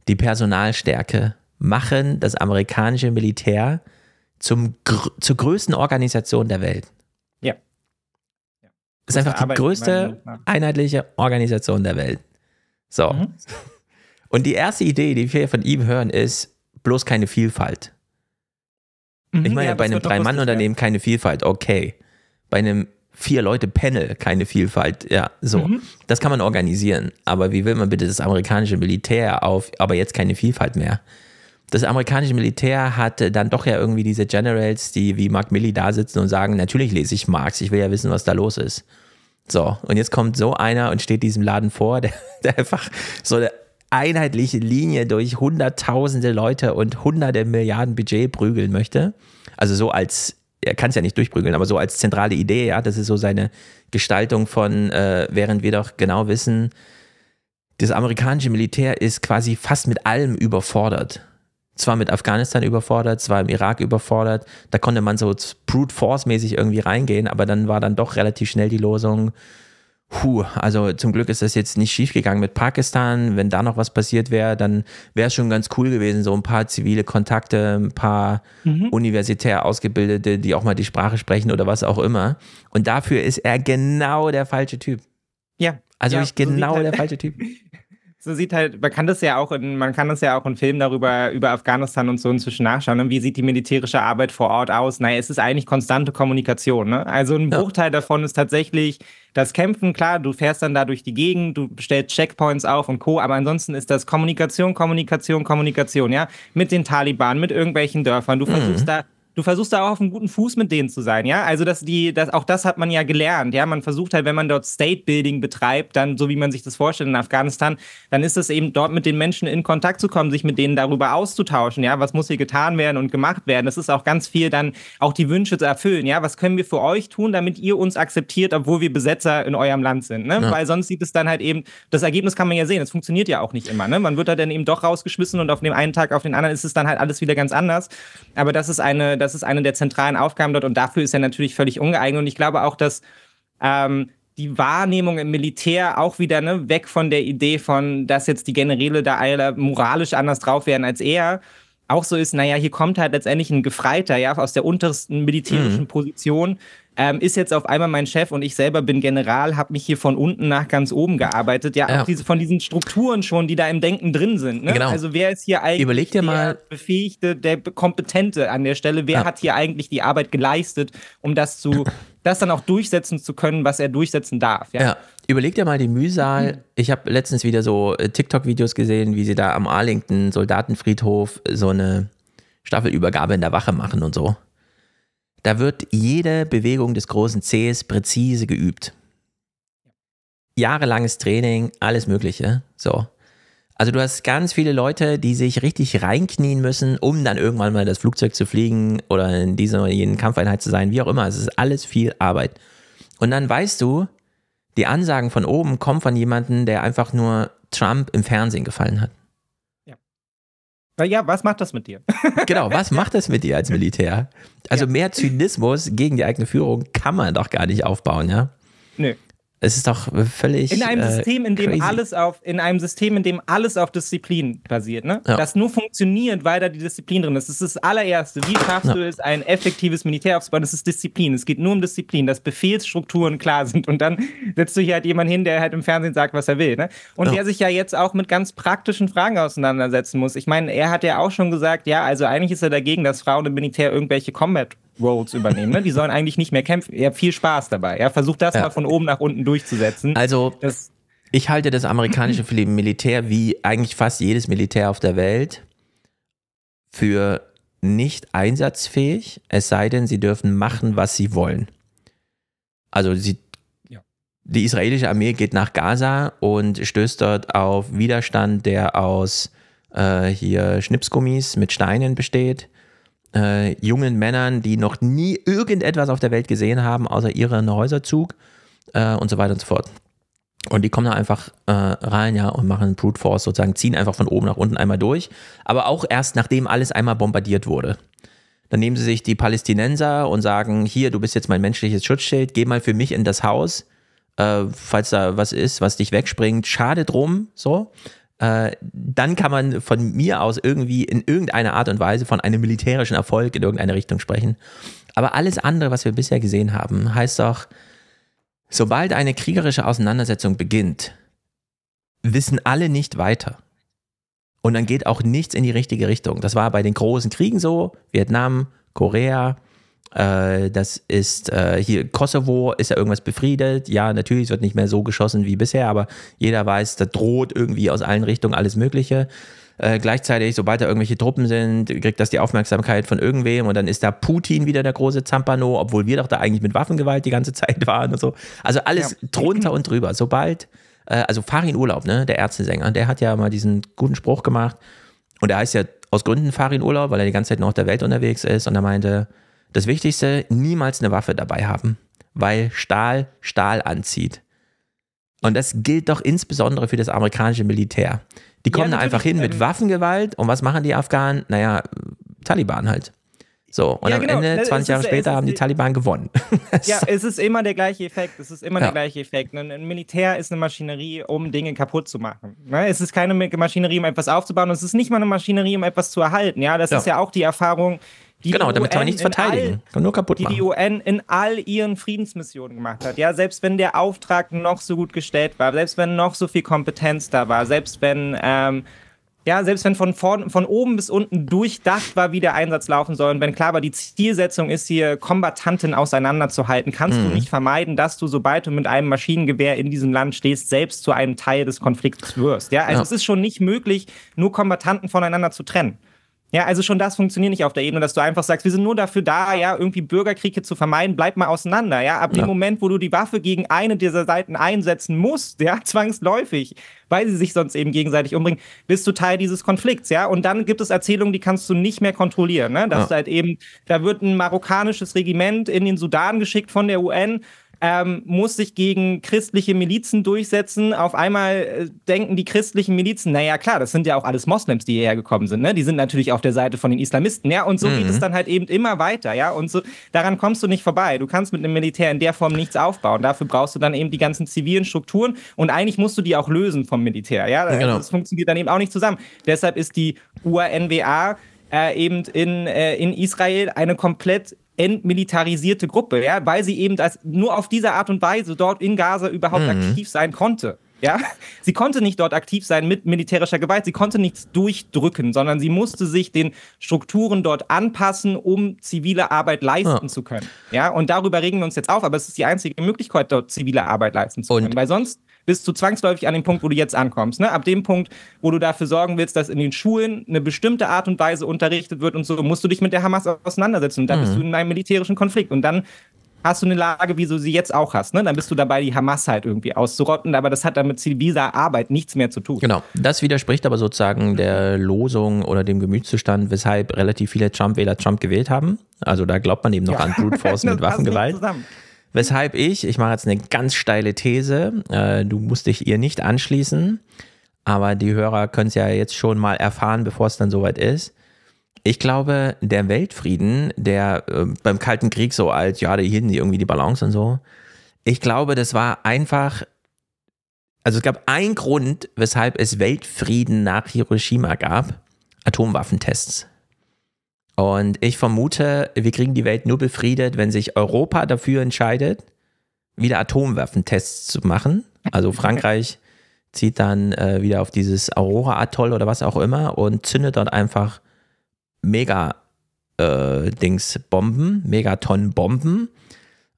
Speaker 1: die Personalstärke machen das amerikanische Militär zum, gr zur größten Organisation der Welt.
Speaker 4: Ja. ja. Ist einfach die Arbeit größte
Speaker 1: einheitliche Organisation der Welt. So. Mhm. Und die erste Idee, die wir von ihm hören, ist bloß keine Vielfalt.
Speaker 3: Ich mhm. meine, ja, bei einem Drei-Mann-Unternehmen
Speaker 1: keine Vielfalt, okay. Bei einem Vier-Leute-Panel keine Vielfalt, ja, so. Mhm. Das kann man organisieren. Aber wie will man bitte das amerikanische Militär auf, aber jetzt keine Vielfalt mehr? Das amerikanische Militär hat dann doch ja irgendwie diese Generals, die wie Mark Milley da sitzen und sagen, natürlich lese ich Marx, ich will ja wissen, was da los ist. So, und jetzt kommt so einer und steht diesem Laden vor, der, der einfach so einheitliche Linie durch hunderttausende Leute und hunderte Milliarden Budget prügeln möchte. Also so als, er kann es ja nicht durchprügeln, aber so als zentrale Idee, ja, das ist so seine Gestaltung von, äh, während wir doch genau wissen, das amerikanische Militär ist quasi fast mit allem überfordert zwar mit Afghanistan überfordert, zwar im Irak überfordert. Da konnte man so brute force mäßig irgendwie reingehen, aber dann war dann doch relativ schnell die Losung, Puh, also zum Glück ist das jetzt nicht schiefgegangen mit Pakistan. Wenn da noch was passiert wäre, dann wäre es schon ganz cool gewesen, so ein paar zivile Kontakte, ein paar mhm. universitär Ausgebildete, die auch mal die Sprache sprechen oder was auch immer. Und dafür ist er genau der falsche Typ.
Speaker 4: Ja. Also ja, ich genau so halt der falsche Typ so sieht halt, man kann das ja auch in, man kann das ja auch in Filmen darüber, über Afghanistan und so inzwischen nachschauen. Ne? Wie sieht die militärische Arbeit vor Ort aus? Naja, es ist eigentlich konstante Kommunikation. Ne? Also ein ja. Bruchteil davon ist tatsächlich das Kämpfen. Klar, du fährst dann da durch die Gegend, du stellst Checkpoints auf und Co. Aber ansonsten ist das Kommunikation, Kommunikation, Kommunikation, ja? Mit den Taliban, mit irgendwelchen Dörfern. Du mhm. versuchst da du versuchst da auch auf einem guten Fuß mit denen zu sein, ja? Also, dass die, dass, auch das hat man ja gelernt, ja? Man versucht halt, wenn man dort State Building betreibt, dann, so wie man sich das vorstellt in Afghanistan, dann ist es eben dort mit den Menschen in Kontakt zu kommen, sich mit denen darüber auszutauschen, ja? Was muss hier getan werden und gemacht werden? Das ist auch ganz viel dann, auch die Wünsche zu erfüllen, ja? Was können wir für euch tun, damit ihr uns akzeptiert, obwohl wir Besetzer in eurem Land sind, ne? Ja. Weil sonst sieht es dann halt eben, das Ergebnis kann man ja sehen, es funktioniert ja auch nicht immer, ne? Man wird da dann eben doch rausgeschmissen und auf dem einen Tag auf den anderen ist es dann halt alles wieder ganz anders. Aber das ist eine, das ist eine der zentralen Aufgaben dort und dafür ist er natürlich völlig ungeeignet. Und ich glaube auch, dass ähm, die Wahrnehmung im Militär auch wieder ne, weg von der Idee von, dass jetzt die Generäle da alle moralisch anders drauf wären als er, auch so ist, naja, hier kommt halt letztendlich ein Gefreiter, ja, aus der untersten militärischen mhm. Position, ähm, ist jetzt auf einmal mein Chef und ich selber bin General, habe mich hier von unten nach ganz oben gearbeitet. Ja, ja, auch diese, von diesen Strukturen schon, die da im Denken drin sind. Ne? Genau. Also wer ist hier eigentlich Überleg dir mal, der Befähigte, der Kompetente an der Stelle? Wer ja. hat hier eigentlich die Arbeit geleistet, um das zu, das dann auch durchsetzen zu können, was er durchsetzen darf? Ja. ja.
Speaker 1: Überleg dir mal die Mühsal. Mhm. Ich habe letztens wieder so äh, TikTok-Videos gesehen, wie sie da am Arlington Soldatenfriedhof so eine Staffelübergabe in der Wache machen und so. Da wird jede Bewegung des großen Cs präzise geübt. Jahrelanges Training, alles Mögliche. So. Also du hast ganz viele Leute, die sich richtig reinknien müssen, um dann irgendwann mal das Flugzeug zu fliegen oder in dieser oder jenen Kampfeinheit zu sein, wie auch immer. Es ist alles viel Arbeit. Und dann weißt du, die Ansagen von oben kommen von jemandem, der einfach nur Trump im Fernsehen gefallen hat.
Speaker 4: Ja, was macht das mit dir?
Speaker 1: genau, was macht das mit dir als Militär? Also ja. mehr Zynismus gegen die eigene Führung kann man doch gar nicht aufbauen, ja? Nö, es ist doch völlig. In einem äh, System, in dem crazy. alles
Speaker 4: auf, in einem System, in dem alles auf Disziplin basiert, ne? Ja. Das nur funktioniert, weil da die Disziplin drin ist. Das ist das allererste. Wie schaffst ja. du es, ein effektives Militär aufzubauen? Das ist Disziplin. Es geht nur um Disziplin, dass Befehlsstrukturen klar sind. Und dann setzt du hier halt jemanden hin, der halt im Fernsehen sagt, was er will. Ne? Und ja. der sich ja jetzt auch mit ganz praktischen Fragen auseinandersetzen muss. Ich meine, er hat ja auch schon gesagt, ja, also eigentlich ist er dagegen, dass Frauen im Militär irgendwelche Combat Roles übernehmen. Ne? Die sollen eigentlich nicht mehr kämpfen. Ja, viel Spaß dabei. Er versucht das ja. mal von oben nach unten durchzusetzen. Also, das ich
Speaker 1: halte das amerikanische Militär wie eigentlich fast jedes Militär auf der Welt für nicht einsatzfähig, es sei denn, sie dürfen machen, was sie wollen. Also sie, ja. die israelische Armee geht nach Gaza und stößt dort auf Widerstand, der aus äh, hier Schnipsgummis mit Steinen besteht äh, jungen Männern, die noch nie irgendetwas auf der Welt gesehen haben, außer ihren Häuserzug äh, und so weiter und so fort. Und die kommen da einfach äh, rein, ja, und machen Brute Force sozusagen, ziehen einfach von oben nach unten einmal durch, aber auch erst nachdem alles einmal bombardiert wurde. Dann nehmen sie sich die Palästinenser und sagen, hier, du bist jetzt mein menschliches Schutzschild, geh mal für mich in das Haus, äh, falls da was ist, was dich wegspringt, schade drum, so. Äh, dann kann man von mir aus irgendwie in irgendeiner Art und Weise von einem militärischen Erfolg in irgendeine Richtung sprechen. Aber alles andere, was wir bisher gesehen haben, heißt doch, sobald eine kriegerische Auseinandersetzung beginnt, wissen alle nicht weiter. Und dann geht auch nichts in die richtige Richtung. Das war bei den großen Kriegen so, Vietnam, Korea, äh, das ist äh, hier Kosovo, ist da irgendwas befriedet? Ja, natürlich, es wird nicht mehr so geschossen wie bisher, aber jeder weiß, da droht irgendwie aus allen Richtungen alles Mögliche. Äh, gleichzeitig, sobald da irgendwelche Truppen sind, kriegt das die Aufmerksamkeit von irgendwem und dann ist da Putin wieder der große Zampano, obwohl wir doch da eigentlich mit Waffengewalt die ganze Zeit waren und so. Also alles ja. drunter und drüber. Sobald, äh, also Farin Urlaub, ne, der Ärztesänger, der hat ja mal diesen guten Spruch gemacht und er heißt ja aus Gründen Farin Urlaub, weil er die ganze Zeit noch auf der Welt unterwegs ist und er meinte, das Wichtigste, niemals eine Waffe dabei haben, weil Stahl Stahl anzieht. Und das gilt doch insbesondere für das amerikanische Militär. Die kommen ja, da einfach hin mit also Waffengewalt und was machen die Afghanen? Naja, Taliban halt. So, und ja, genau. am Ende, 20 Jahre ist, später, haben die Taliban gewonnen.
Speaker 4: ja, es ist immer der gleiche Effekt. Es ist immer ja. der gleiche Effekt. Ein Militär ist eine Maschinerie, um Dinge kaputt zu machen. Ne? Es ist keine Maschinerie, um etwas aufzubauen. es ist nicht mal eine Maschinerie, um etwas zu erhalten. Ja, das ja. ist ja auch die Erfahrung, die genau, damit kann man nichts verteidigen. All, kann nur kaputt die machen. Die UN in all ihren Friedensmissionen gemacht hat. Ja, selbst wenn der Auftrag noch so gut gestellt war, selbst wenn noch so viel Kompetenz da war, selbst wenn. Ähm, ja, selbst wenn von, vorn, von oben bis unten durchdacht war, wie der Einsatz laufen soll und wenn klar war, die Zielsetzung ist hier, Kombatanten auseinanderzuhalten, kannst mhm. du nicht vermeiden, dass du, sobald du mit einem Maschinengewehr in diesem Land stehst, selbst zu einem Teil des Konflikts wirst. Ja, also ja. es ist schon nicht möglich, nur Kombatanten voneinander zu trennen. Ja, also schon das funktioniert nicht auf der Ebene, dass du einfach sagst, wir sind nur dafür da, ja, irgendwie Bürgerkriege zu vermeiden, bleib mal auseinander, ja. Ab ja. dem Moment, wo du die Waffe gegen eine dieser Seiten einsetzen musst, ja, zwangsläufig, weil sie sich sonst eben gegenseitig umbringen, bist du Teil dieses Konflikts, ja. Und dann gibt es Erzählungen, die kannst du nicht mehr kontrollieren, ne? Dass ja. halt eben, da wird ein marokkanisches Regiment in den Sudan geschickt von der UN ähm, muss sich gegen christliche Milizen durchsetzen. Auf einmal äh, denken die christlichen Milizen, naja klar, das sind ja auch alles Moslems, die hierher gekommen sind. Ne? Die sind natürlich auf der Seite von den Islamisten. Ja, und so mhm. geht es mhm. dann halt eben immer weiter. Ja, und so, daran kommst du nicht vorbei. Du kannst mit einem Militär in der Form nichts aufbauen. Dafür brauchst du dann eben die ganzen zivilen Strukturen und eigentlich musst du die auch lösen vom Militär. ja genau. das funktioniert dann eben auch nicht zusammen. Deshalb ist die UNWA äh, eben in, äh, in Israel eine komplett entmilitarisierte Gruppe, ja, weil sie eben als, nur auf diese Art und Weise dort in Gaza überhaupt mhm. aktiv sein konnte. Ja, sie konnte nicht dort aktiv sein mit militärischer Gewalt. Sie konnte nichts durchdrücken, sondern sie musste sich den Strukturen dort anpassen, um zivile Arbeit leisten ah. zu können. Ja, und darüber regen wir uns jetzt auf. Aber es ist die einzige Möglichkeit, dort zivile Arbeit leisten zu und können, weil sonst bist du zwangsläufig an dem Punkt, wo du jetzt ankommst. Ne? Ab dem Punkt, wo du dafür sorgen willst, dass in den Schulen eine bestimmte Art und Weise unterrichtet wird und so, musst du dich mit der Hamas auseinandersetzen. Und dann mhm. bist du in einem militärischen Konflikt. Und dann hast du eine Lage, wie du sie jetzt auch hast. Ne? Dann bist du dabei, die Hamas halt irgendwie auszurotten, aber das hat dann mit ziviler Arbeit nichts mehr zu tun. Genau,
Speaker 1: das widerspricht aber sozusagen der Losung oder dem Gemütszustand, weshalb relativ viele Trump-Wähler Trump gewählt haben. Also da glaubt man eben noch ja. an Brute Force mit Waffengewalt. zusammen. Weshalb ich, ich mache jetzt eine ganz steile These, äh, du musst dich ihr nicht anschließen, aber die Hörer können es ja jetzt schon mal erfahren, bevor es dann soweit ist. Ich glaube, der Weltfrieden, der äh, beim Kalten Krieg so als, ja, da hinten irgendwie die Balance und so. Ich glaube, das war einfach, also es gab einen Grund, weshalb es Weltfrieden nach Hiroshima gab. Atomwaffentests. Und ich vermute, wir kriegen die Welt nur befriedet, wenn sich Europa dafür entscheidet, wieder Atomwaffentests zu machen. Also Frankreich zieht dann äh, wieder auf dieses Aurora-Atoll oder was auch immer und zündet dort einfach Mega-Dings-Bomben, äh, Megatonnen-Bomben,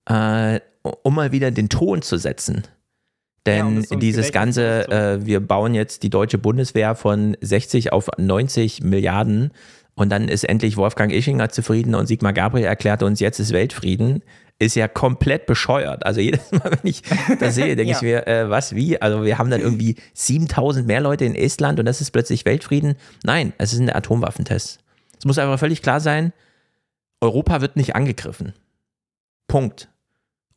Speaker 1: äh, um mal wieder den Ton zu setzen. Denn ja, dieses ganze, äh, wir bauen jetzt die deutsche Bundeswehr von 60 auf 90 Milliarden und dann ist endlich Wolfgang Ischinger zufrieden und Sigmar Gabriel erklärte uns, jetzt ist Weltfrieden. Ist ja komplett bescheuert. Also jedes Mal, wenn ich das sehe, denke ja. ich mir, äh, was, wie? Also wir haben dann irgendwie 7000 mehr Leute in Estland und das ist plötzlich Weltfrieden. Nein, es ist ein Atomwaffentest. Es muss einfach völlig klar sein, Europa wird nicht angegriffen. Punkt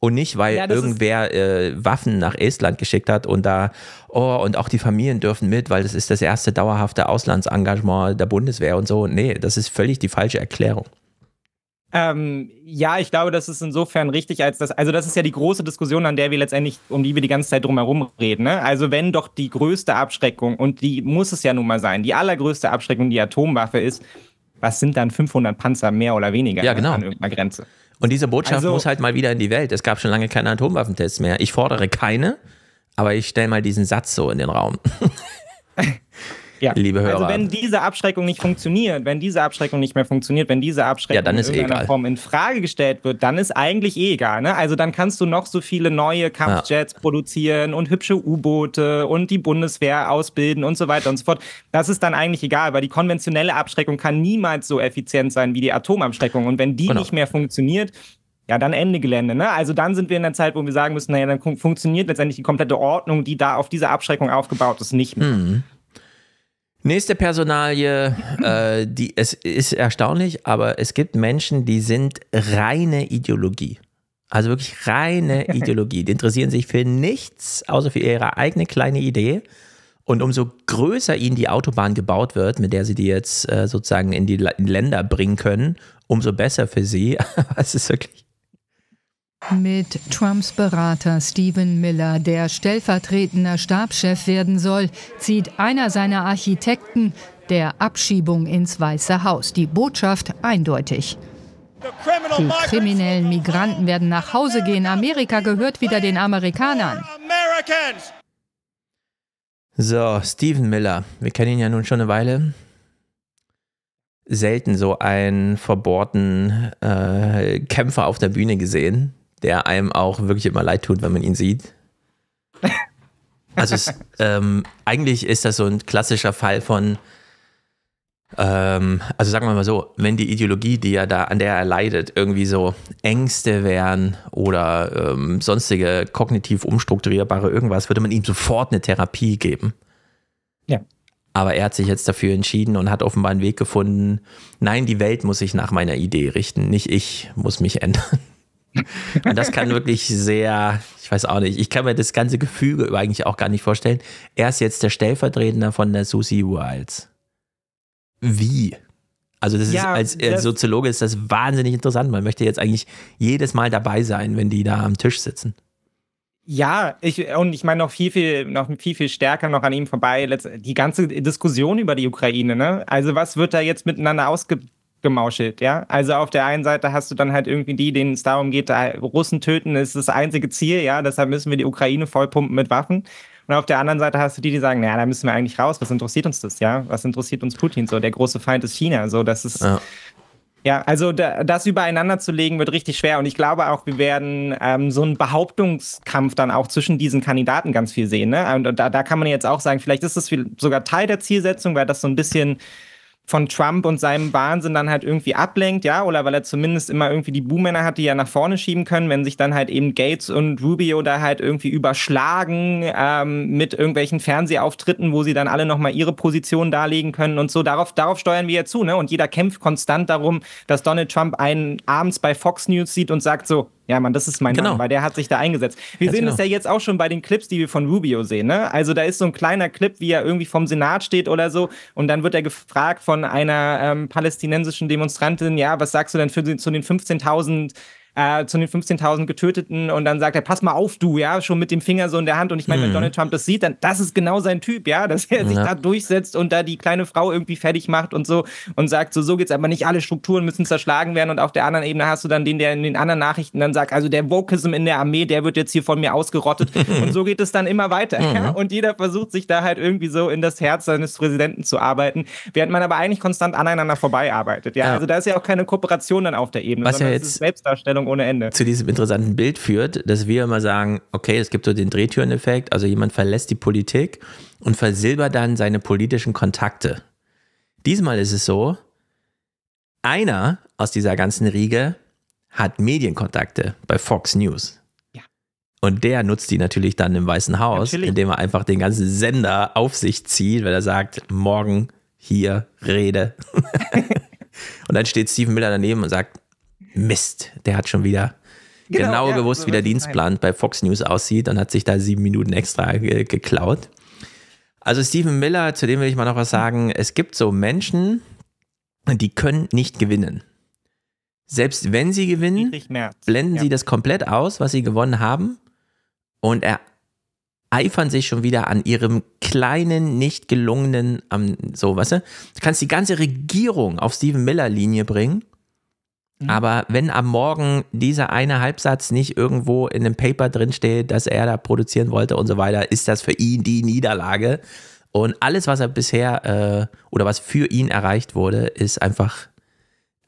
Speaker 1: und nicht, weil ja, irgendwer äh, Waffen nach Estland geschickt hat und da, oh, und auch die Familien dürfen mit, weil das ist das erste dauerhafte Auslandsengagement der Bundeswehr und so. Nee, das ist völlig die falsche Erklärung.
Speaker 4: Ähm, ja, ich glaube, das ist insofern richtig, als das, also das ist ja die große Diskussion, an der wir letztendlich, um die wir die ganze Zeit drumherum reden. Ne? Also wenn doch die größte Abschreckung, und die muss es ja nun mal sein, die allergrößte Abschreckung die Atomwaffe ist, was sind dann 500 Panzer mehr oder weniger ja, genau. an irgendeiner Grenze? Und diese Botschaft also, muss halt
Speaker 1: mal wieder in die Welt. Es gab schon lange keine Atomwaffentests mehr. Ich fordere keine, aber ich stelle mal diesen Satz so in den Raum. ja. liebe Hörer. Also wenn
Speaker 4: diese Abschreckung nicht funktioniert, wenn diese Abschreckung nicht mehr funktioniert, wenn diese Abschreckung ja, dann ist in eh irgendeiner egal. Form in Frage gestellt wird, dann ist eigentlich eh egal. Ne? Also dann kannst du noch so viele neue Kampfjets ja. produzieren und hübsche U-Boote und die Bundeswehr ausbilden und so weiter und so fort. Das ist dann eigentlich egal, weil die konventionelle Abschreckung kann niemals so effizient sein wie die Atomabschreckung. Und wenn die genau. nicht mehr funktioniert, ja, dann Ende Gelände. Ne? Also dann sind wir in der Zeit, wo wir sagen müssen, naja, dann funktioniert letztendlich die komplette Ordnung, die da auf diese Abschreckung aufgebaut ist, nicht mehr.
Speaker 1: Mhm. Nächste Personalie, äh, die, es ist erstaunlich, aber es gibt Menschen, die sind reine Ideologie. Also wirklich reine Ideologie. Die interessieren sich für nichts, außer für ihre eigene kleine Idee. Und umso größer ihnen die Autobahn gebaut wird, mit der sie die jetzt äh, sozusagen in die Länder bringen können, umso besser für sie. es ist wirklich
Speaker 3: mit Trumps Berater Stephen Miller, der stellvertretender Stabschef werden soll, zieht einer seiner Architekten der Abschiebung ins Weiße Haus. Die Botschaft eindeutig. Die kriminellen Migranten werden nach Hause gehen. Amerika gehört wieder den Amerikanern.
Speaker 1: So, Stephen Miller. Wir kennen ihn ja nun schon eine Weile selten so einen verbohrten äh, Kämpfer auf der Bühne gesehen der einem auch wirklich immer leid tut, wenn man ihn sieht. Also es, ähm, eigentlich ist das so ein klassischer Fall von, ähm, also sagen wir mal so, wenn die Ideologie, die er da, an der er leidet, irgendwie so Ängste wären oder ähm, sonstige kognitiv umstrukturierbare irgendwas, würde man ihm sofort eine Therapie geben. Ja. Aber er hat sich jetzt dafür entschieden und hat offenbar einen Weg gefunden, nein, die Welt muss sich nach meiner Idee richten, nicht ich muss mich ändern. Und das kann wirklich sehr, ich weiß auch nicht, ich kann mir das ganze Gefüge eigentlich auch gar nicht vorstellen. Er ist jetzt der Stellvertretende von der Susie Wiles. Wie? Also das ja, ist als äh, Soziologe ist das wahnsinnig interessant. Man möchte jetzt eigentlich jedes Mal dabei sein, wenn die da am Tisch sitzen.
Speaker 4: Ja, ich, und ich meine noch viel, viel, noch viel, viel stärker noch an ihm vorbei. Die ganze Diskussion über die Ukraine, ne? Also was wird da jetzt miteinander ausgebaut? gemauschelt, ja. Also auf der einen Seite hast du dann halt irgendwie die, denen es darum geht, Russen töten ist das einzige Ziel, ja, deshalb müssen wir die Ukraine vollpumpen mit Waffen. Und auf der anderen Seite hast du die, die sagen, naja, da müssen wir eigentlich raus, was interessiert uns das, ja? Was interessiert uns Putin? So, der große Feind ist China. So, das ist. Ja. Ja, also da, das übereinander zu legen wird richtig schwer und ich glaube auch, wir werden ähm, so einen Behauptungskampf dann auch zwischen diesen Kandidaten ganz viel sehen. Ne? Und, und da, da, kann man jetzt auch sagen, vielleicht ist das sogar Teil der Zielsetzung, weil das so ein bisschen von Trump und seinem Wahnsinn dann halt irgendwie ablenkt, ja, oder weil er zumindest immer irgendwie die Buhmänner hat, die ja nach vorne schieben können, wenn sich dann halt eben Gates und Rubio da halt irgendwie überschlagen ähm, mit irgendwelchen Fernsehauftritten, wo sie dann alle nochmal ihre Position darlegen können und so. Darauf, darauf steuern wir ja zu, ne? Und jeder kämpft konstant darum, dass Donald Trump einen abends bei Fox News sieht und sagt so, ja, Mann, das ist mein genau. Mann, weil der hat sich da eingesetzt. Wir ja, sehen genau. das ja jetzt auch schon bei den Clips, die wir von Rubio sehen. Ne? Also da ist so ein kleiner Clip, wie er irgendwie vom Senat steht oder so. Und dann wird er gefragt von einer ähm, palästinensischen Demonstrantin, ja, was sagst du denn für, zu den 15.000 äh, zu den 15.000 Getöteten und dann sagt er, pass mal auf, du, ja, schon mit dem Finger so in der Hand. Und ich meine, mhm. wenn Donald Trump das sieht, dann das ist genau sein Typ, ja, dass er sich da durchsetzt und da die kleine Frau irgendwie fertig macht und so und sagt, so, so geht's aber nicht, alle Strukturen müssen zerschlagen werden. Und auf der anderen Ebene hast du dann den, der in den anderen Nachrichten dann sagt, also der Wokism in der Armee, der wird jetzt hier von mir ausgerottet. und so geht es dann immer weiter. Mhm. Ja? Und jeder versucht sich da halt irgendwie so in das Herz seines Präsidenten zu arbeiten, während man aber eigentlich konstant aneinander vorbeiarbeitet. Ja, ja. also da ist ja auch keine Kooperation dann auf der Ebene, Was sondern ja jetzt, es ist Selbstdarstellung Spannung ohne Ende. Zu
Speaker 1: diesem interessanten Bild führt, dass wir immer sagen, okay, es gibt so den Drehtüreneffekt, also jemand verlässt die Politik und versilbert dann seine politischen Kontakte. Diesmal ist es so, einer aus dieser ganzen Riege hat Medienkontakte bei Fox News. Ja. Und der nutzt die natürlich dann im Weißen Haus, natürlich. indem er einfach den ganzen Sender auf sich zieht, weil er sagt, morgen hier Rede. und dann steht Stephen Miller daneben und sagt, Mist, der hat schon wieder genau, genau ja, gewusst, wie der Dienstplan bei Fox News aussieht und hat sich da sieben Minuten extra ge geklaut. Also Stephen Miller, zu dem will ich mal noch was sagen. Es gibt so Menschen, die können nicht gewinnen. Selbst wenn sie gewinnen, blenden ja. sie das komplett aus, was sie gewonnen haben und ereifern sich schon wieder an ihrem kleinen, nicht gelungenen, um, so, weißt du? Du kannst die ganze Regierung auf Stephen Miller Linie bringen Mhm. Aber wenn am Morgen dieser eine Halbsatz nicht irgendwo in einem Paper drinsteht, dass er da produzieren wollte und so weiter, ist das für ihn die Niederlage. Und alles, was er bisher äh, oder was für ihn erreicht wurde, ist einfach,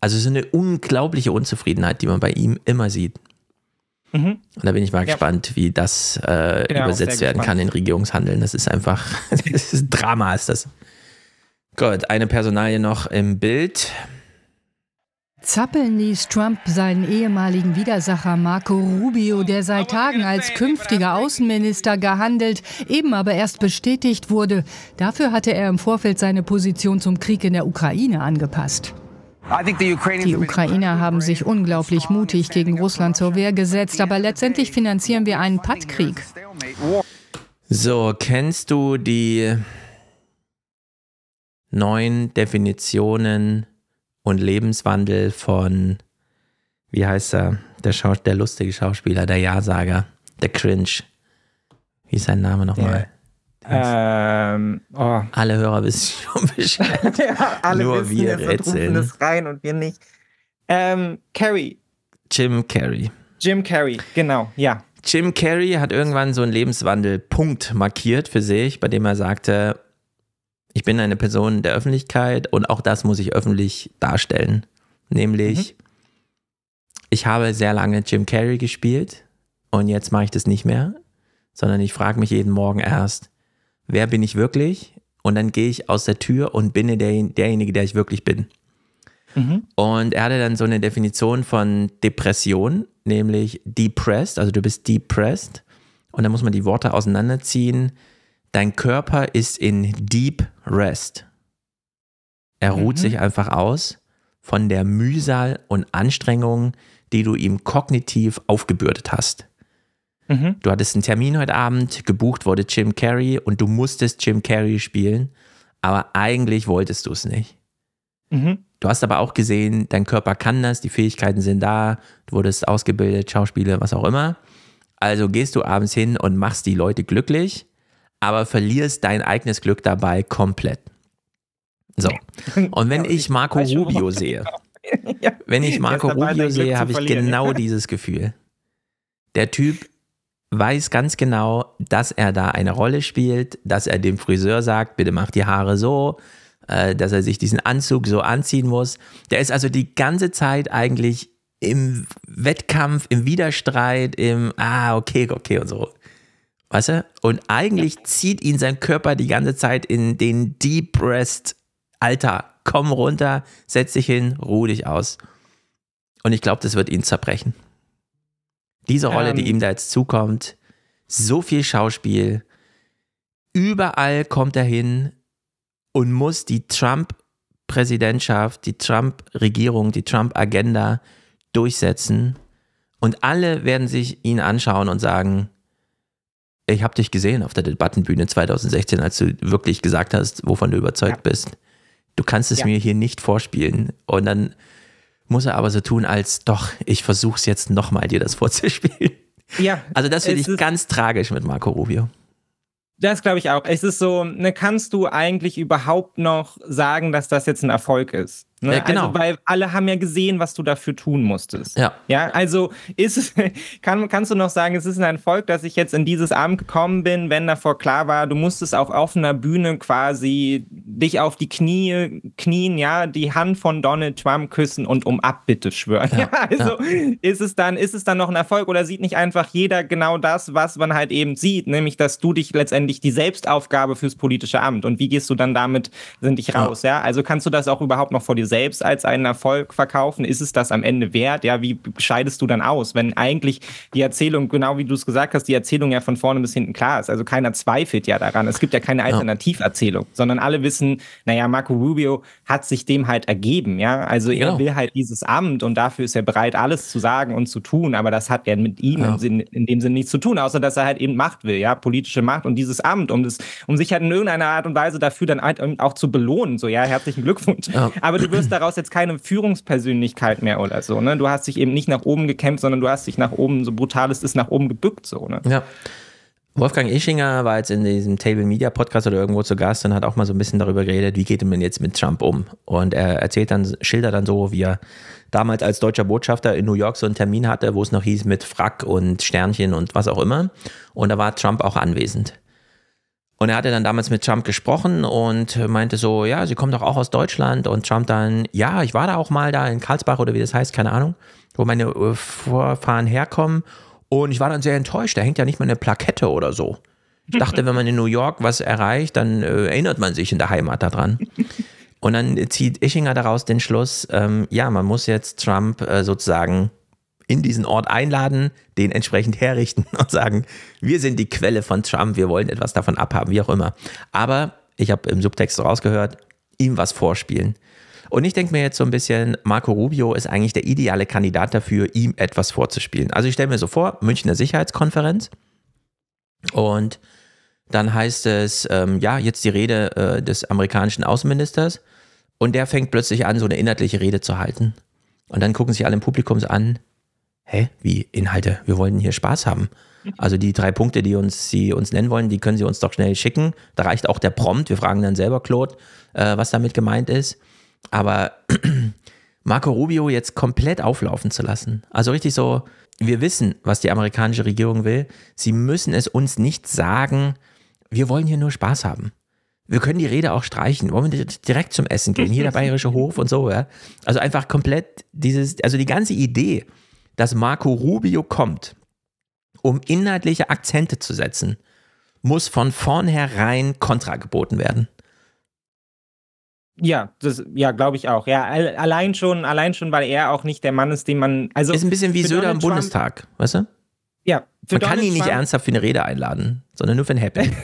Speaker 1: also es ist eine unglaubliche Unzufriedenheit, die man bei ihm immer sieht. Mhm. Und da bin ich mal ja. gespannt, wie das äh, genau, übersetzt werden gespannt. kann in Regierungshandeln. Das ist einfach, das ist Drama ist das. Gut, eine Personalie noch im Bild.
Speaker 3: Zappeln ließ Trump seinen ehemaligen Widersacher Marco Rubio, der seit Tagen als künftiger Außenminister gehandelt, eben aber erst bestätigt wurde. Dafür hatte er im Vorfeld seine Position zum Krieg in der Ukraine angepasst. Die Ukrainer haben sich unglaublich mutig gegen Russland zur Wehr gesetzt, aber letztendlich finanzieren wir einen Pattkrieg.
Speaker 1: So, kennst du die neuen Definitionen und Lebenswandel von, wie heißt er, der, Schau der lustige Schauspieler, der Ja-Sager, der Cringe. Wie ist sein Name nochmal? Yeah. Ähm, oh. Alle Hörer wissen schon Bescheid.
Speaker 4: ja, alle Nur wissen wir rätseln. Es rein und wir nicht. Ähm, Carrie.
Speaker 1: Jim Carrey.
Speaker 4: Jim Carrey, genau,
Speaker 1: ja. Jim Carrey hat irgendwann so einen Lebenswandelpunkt markiert für sich, bei dem er sagte, ich bin eine Person der Öffentlichkeit und auch das muss ich öffentlich darstellen. Nämlich, mhm. ich habe sehr lange Jim Carrey gespielt und jetzt mache ich das nicht mehr, sondern ich frage mich jeden Morgen erst, wer bin ich wirklich? Und dann gehe ich aus der Tür und bin der, derjenige, der ich wirklich bin. Mhm. Und er hatte dann so eine Definition von Depression, nämlich depressed, also du bist depressed. Und dann muss man die Worte auseinanderziehen Dein Körper ist in Deep Rest. Er ruht mhm. sich einfach aus von der Mühsal und Anstrengung, die du ihm kognitiv aufgebürdet hast. Mhm. Du hattest einen Termin heute Abend, gebucht wurde Jim Carrey und du musstest Jim Carrey spielen, aber eigentlich wolltest du es nicht. Mhm. Du hast aber auch gesehen, dein Körper kann das, die Fähigkeiten sind da, du wurdest ausgebildet, Schauspieler, was auch immer. Also gehst du abends hin und machst die Leute glücklich aber verlierst dein eigenes Glück dabei komplett. So. Und wenn ich Marco Rubio sehe, wenn ich Marco Rubio sehe, habe ich genau dieses Gefühl. Der Typ weiß ganz genau, dass er da eine Rolle spielt, dass er dem Friseur sagt, bitte mach die Haare so, äh, dass er sich diesen Anzug so anziehen muss. Der ist also die ganze Zeit eigentlich im Wettkampf, im Widerstreit, im Ah, okay, okay und so. Weißt du? Und eigentlich ja. zieht ihn sein Körper die ganze Zeit in den Deep Rest. Alter, komm runter, setz dich hin, ruh dich aus. Und ich glaube, das wird ihn zerbrechen. Diese Rolle, ähm. die ihm da jetzt zukommt, so viel Schauspiel. Überall kommt er hin und muss die Trump-Präsidentschaft, die Trump-Regierung, die Trump-Agenda durchsetzen. Und alle werden sich ihn anschauen und sagen, ich habe dich gesehen auf der Debattenbühne 2016, als du wirklich gesagt hast, wovon du überzeugt ja. bist. Du kannst es ja. mir hier nicht vorspielen. Und dann muss er aber so tun, als doch, ich versuche es jetzt nochmal, dir das vorzuspielen.
Speaker 4: Ja. Also das finde ich
Speaker 1: ganz tragisch mit Marco Rubio.
Speaker 4: Das glaube ich auch. Es ist so, ne, kannst du eigentlich überhaupt noch sagen, dass das jetzt ein Erfolg ist? Ne? Ja, genau. Also, weil alle haben ja gesehen, was du dafür tun musstest. Ja. Ja, also ist kann, kannst du noch sagen, es ist ein Erfolg, dass ich jetzt in dieses Amt gekommen bin, wenn davor klar war, du musstest auch auf einer Bühne quasi dich auf die Knie knien, ja, die Hand von Donald Trump küssen und um Abbitte schwören. Ja, ja also ja. ist es dann, ist es dann noch ein Erfolg oder sieht nicht einfach jeder genau das, was man halt eben sieht, nämlich dass du dich letztendlich die Selbstaufgabe fürs politische Amt und wie gehst du dann damit, sind dich raus, ja? Also kannst du das auch überhaupt noch vor dir selbst als einen Erfolg verkaufen? Ist es das am Ende wert? Ja, wie scheidest du dann aus, wenn eigentlich die Erzählung, genau wie du es gesagt hast, die Erzählung ja von vorne bis hinten klar ist? Also keiner zweifelt ja daran. Es gibt ja keine Alternativerzählung, sondern alle wissen, naja, Marco Rubio hat sich dem halt ergeben. Ja, also er genau. will halt dieses Amt und dafür ist er bereit, alles zu sagen und zu tun, aber das hat ja mit ihm ja. In, in dem Sinne nichts zu tun, außer dass er halt eben Macht will, ja, politische Macht und dieses Amt, um das, um sich halt in irgendeiner Art und Weise dafür dann halt auch zu belohnen. So, ja, herzlichen Glückwunsch. Ja. Aber du wirst wurdest daraus jetzt keine Führungspersönlichkeit mehr oder so. Ne? Du hast dich eben nicht nach oben gekämpft, sondern du hast dich nach oben, so brutal ist es nach oben gebückt. So, ne? Ja. Wolfgang Ischinger war jetzt in diesem Table Media
Speaker 1: Podcast oder irgendwo zu Gast und hat auch mal so ein bisschen darüber geredet, wie geht man jetzt mit Trump um? Und er erzählt dann, schildert dann so, wie er damals als deutscher Botschafter in New York so einen Termin hatte, wo es noch hieß mit Frack und Sternchen und was auch immer. Und da war Trump auch anwesend. Und er hatte dann damals mit Trump gesprochen und meinte so, ja, sie kommen doch auch aus Deutschland. Und Trump dann, ja, ich war da auch mal da in Karlsbach oder wie das heißt, keine Ahnung, wo meine äh, Vorfahren herkommen. Und ich war dann sehr enttäuscht. Da hängt ja nicht mal eine Plakette oder so. Ich dachte, wenn man in New York was erreicht, dann äh, erinnert man sich in der Heimat daran. Und dann zieht Ischinger daraus den Schluss, ähm, ja, man muss jetzt Trump äh, sozusagen in diesen Ort einladen, den entsprechend herrichten und sagen, wir sind die Quelle von Trump, wir wollen etwas davon abhaben, wie auch immer. Aber ich habe im Subtext rausgehört, ihm was vorspielen. Und ich denke mir jetzt so ein bisschen, Marco Rubio ist eigentlich der ideale Kandidat dafür, ihm etwas vorzuspielen. Also ich stelle mir so vor, Münchner Sicherheitskonferenz und dann heißt es, ähm, ja, jetzt die Rede äh, des amerikanischen Außenministers und der fängt plötzlich an, so eine inhaltliche Rede zu halten. Und dann gucken sich alle im Publikum an, hä, wie Inhalte? Wir wollen hier Spaß haben. Also die drei Punkte, die uns, Sie uns nennen wollen, die können Sie uns doch schnell schicken. Da reicht auch der Prompt. Wir fragen dann selber Claude, äh, was damit gemeint ist. Aber Marco Rubio jetzt komplett auflaufen zu lassen. Also richtig so, wir wissen, was die amerikanische Regierung will. Sie müssen es uns nicht sagen. Wir wollen hier nur Spaß haben. Wir können die Rede auch streichen. Wollen wir direkt zum Essen gehen? Hier der Bayerische Hof und so, ja? Also einfach komplett dieses, also die ganze Idee, dass Marco Rubio kommt, um inhaltliche Akzente zu setzen, muss von vornherein Kontra geboten
Speaker 4: werden. Ja, das, ja, glaube ich auch. Ja, allein schon, allein schon, weil er auch nicht der Mann ist, den man, also. Ist ein bisschen wie Söder Donald im Trump, Bundestag, weißt du? Ja. für man Donald kann ihn nicht ernsthaft
Speaker 1: für eine Rede einladen, sondern nur für ein Happening.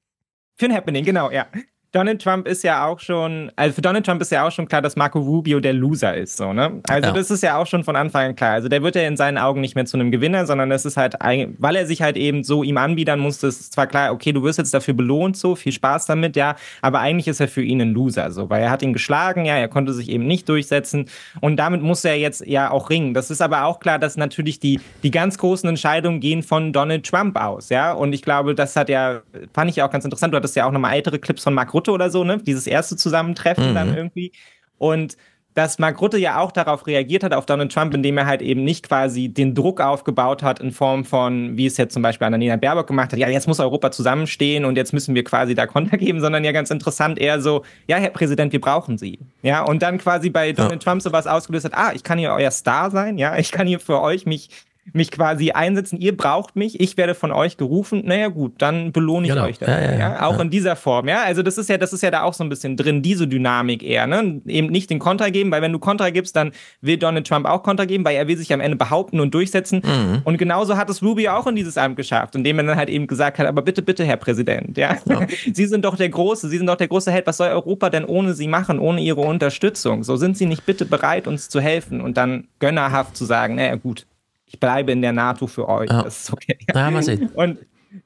Speaker 4: für ein Happening, genau, ja. Donald Trump ist ja auch schon, also für Donald Trump ist ja auch schon klar, dass Marco Rubio der Loser ist, so, ne? Also ja. das ist ja auch schon von Anfang an klar. Also der wird ja in seinen Augen nicht mehr zu einem Gewinner, sondern das ist halt, weil er sich halt eben so ihm anbiedern musste, ist zwar klar, okay, du wirst jetzt dafür belohnt, so, viel Spaß damit, ja, aber eigentlich ist er für ihn ein Loser, so, weil er hat ihn geschlagen, ja, er konnte sich eben nicht durchsetzen und damit muss er jetzt ja auch ringen. Das ist aber auch klar, dass natürlich die, die ganz großen Entscheidungen gehen von Donald Trump aus, ja, und ich glaube, das hat ja, fand ich ja auch ganz interessant, du hattest ja auch nochmal ältere Clips von Mark Rutte Magrutte oder so, ne? Dieses erste Zusammentreffen mhm. dann irgendwie. Und dass Mark Rutte ja auch darauf reagiert hat, auf Donald Trump, indem er halt eben nicht quasi den Druck aufgebaut hat in Form von, wie es jetzt zum Beispiel Annalena Baerbock gemacht hat, ja, jetzt muss Europa zusammenstehen und jetzt müssen wir quasi da Konter geben, sondern ja ganz interessant eher so, ja, Herr Präsident, wir brauchen Sie. Ja, und dann quasi bei Donald ja. Trump sowas ausgelöst hat, ah, ich kann hier euer Star sein, ja, ich kann hier für euch mich mich quasi einsetzen. Ihr braucht mich, ich werde von euch gerufen. Naja, gut, dann belohne ich genau. euch dafür. Ja, ja, ja. Auch in dieser Form. Ja, also das ist ja, das ist ja da auch so ein bisschen drin, diese Dynamik eher. Ne? Eben nicht den Kontra geben, weil wenn du Kontra gibst, dann will Donald Trump auch Kontra geben, weil er will sich am Ende behaupten und durchsetzen. Mhm. Und genauso hat es Ruby auch in dieses Amt geschafft, indem er dann halt eben gesagt hat, aber bitte, bitte, Herr Präsident, ja. Sie sind doch der Große, Sie sind doch der große Held. Was soll Europa denn ohne Sie machen, ohne Ihre Unterstützung? So sind Sie nicht bitte bereit, uns zu helfen und dann gönnerhaft zu sagen, naja, gut ich bleibe in der NATO für euch. Oh. Das ist okay. Ja, mal sehen. Und,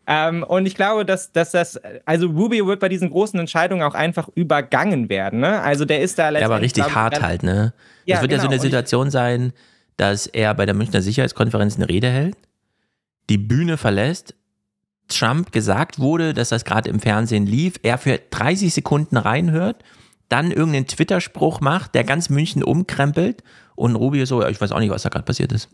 Speaker 4: ähm, und ich glaube, dass, dass das, also Rubio wird bei diesen großen Entscheidungen auch einfach übergangen werden. Ne? Also der ist da letztendlich. Ja, aber richtig glaube, hart halt,
Speaker 1: ne? Es ja, wird genau. ja so eine genau. Situation sein, dass er bei der Münchner Sicherheitskonferenz eine Rede hält, die Bühne verlässt, Trump gesagt wurde, dass das gerade im Fernsehen lief, er für 30 Sekunden reinhört, dann irgendeinen Twitter-Spruch macht, der ganz München umkrempelt und Rubio so, ja, ich weiß auch nicht, was da gerade passiert ist.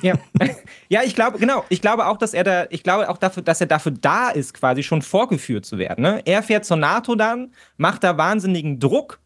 Speaker 1: Ja,
Speaker 4: ja ich glaube, genau, ich glaube auch, dass er da, ich glaube auch dafür, dass er dafür da ist, quasi schon vorgeführt zu werden. Ne? Er fährt zur NATO dann, macht da wahnsinnigen Druck,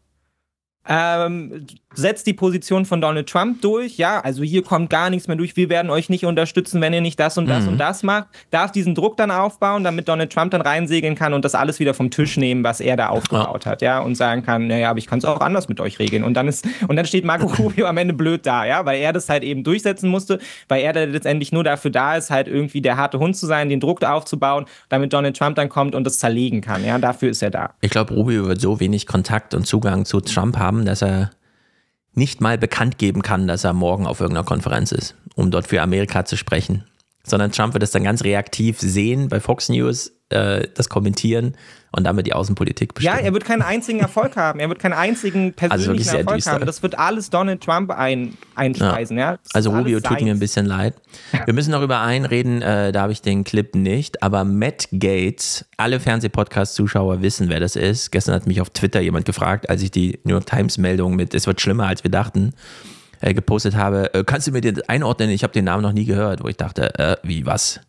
Speaker 4: ähm, setzt die Position von Donald Trump durch. Ja, also hier kommt gar nichts mehr durch. Wir werden euch nicht unterstützen, wenn ihr nicht das und das mhm. und das macht. Darf diesen Druck dann aufbauen, damit Donald Trump dann reinsegeln kann und das alles wieder vom Tisch nehmen, was er da aufgebaut ja. hat. Ja, und sagen kann, naja, aber ich kann es auch anders mit euch regeln. Und dann ist, und dann steht Marco Rubio am Ende blöd da, ja, weil er das halt eben durchsetzen musste, weil er da letztendlich nur dafür da ist, halt irgendwie der harte Hund zu sein, den Druck aufzubauen, damit Donald Trump dann kommt und das zerlegen kann. Ja, dafür ist er da.
Speaker 1: Ich glaube, Rubio wird so wenig Kontakt und Zugang zu Trump haben, dass er nicht mal bekannt geben kann, dass er morgen auf irgendeiner Konferenz ist, um dort für Amerika zu sprechen sondern Trump wird das dann ganz reaktiv sehen bei Fox News, äh, das kommentieren und damit die Außenpolitik
Speaker 4: bestimmen. Ja, er wird keinen einzigen Erfolg haben. Er wird keinen einzigen also persönlichen also Erfolg haben. Das wird alles Donald Trump ein, einspeisen. Ja. ja. Also Rubio tut mir ein
Speaker 1: bisschen leid. Wir müssen noch über einen reden, äh, da habe ich den Clip nicht, aber Matt Gates, alle Fernsehpodcast-Zuschauer wissen, wer das ist. Gestern hat mich auf Twitter jemand gefragt, als ich die New York Times-Meldung mit Es wird schlimmer, als wir dachten äh, gepostet habe, äh, kannst du mir den einordnen? Ich habe den Namen noch nie gehört, wo ich dachte, äh, wie was?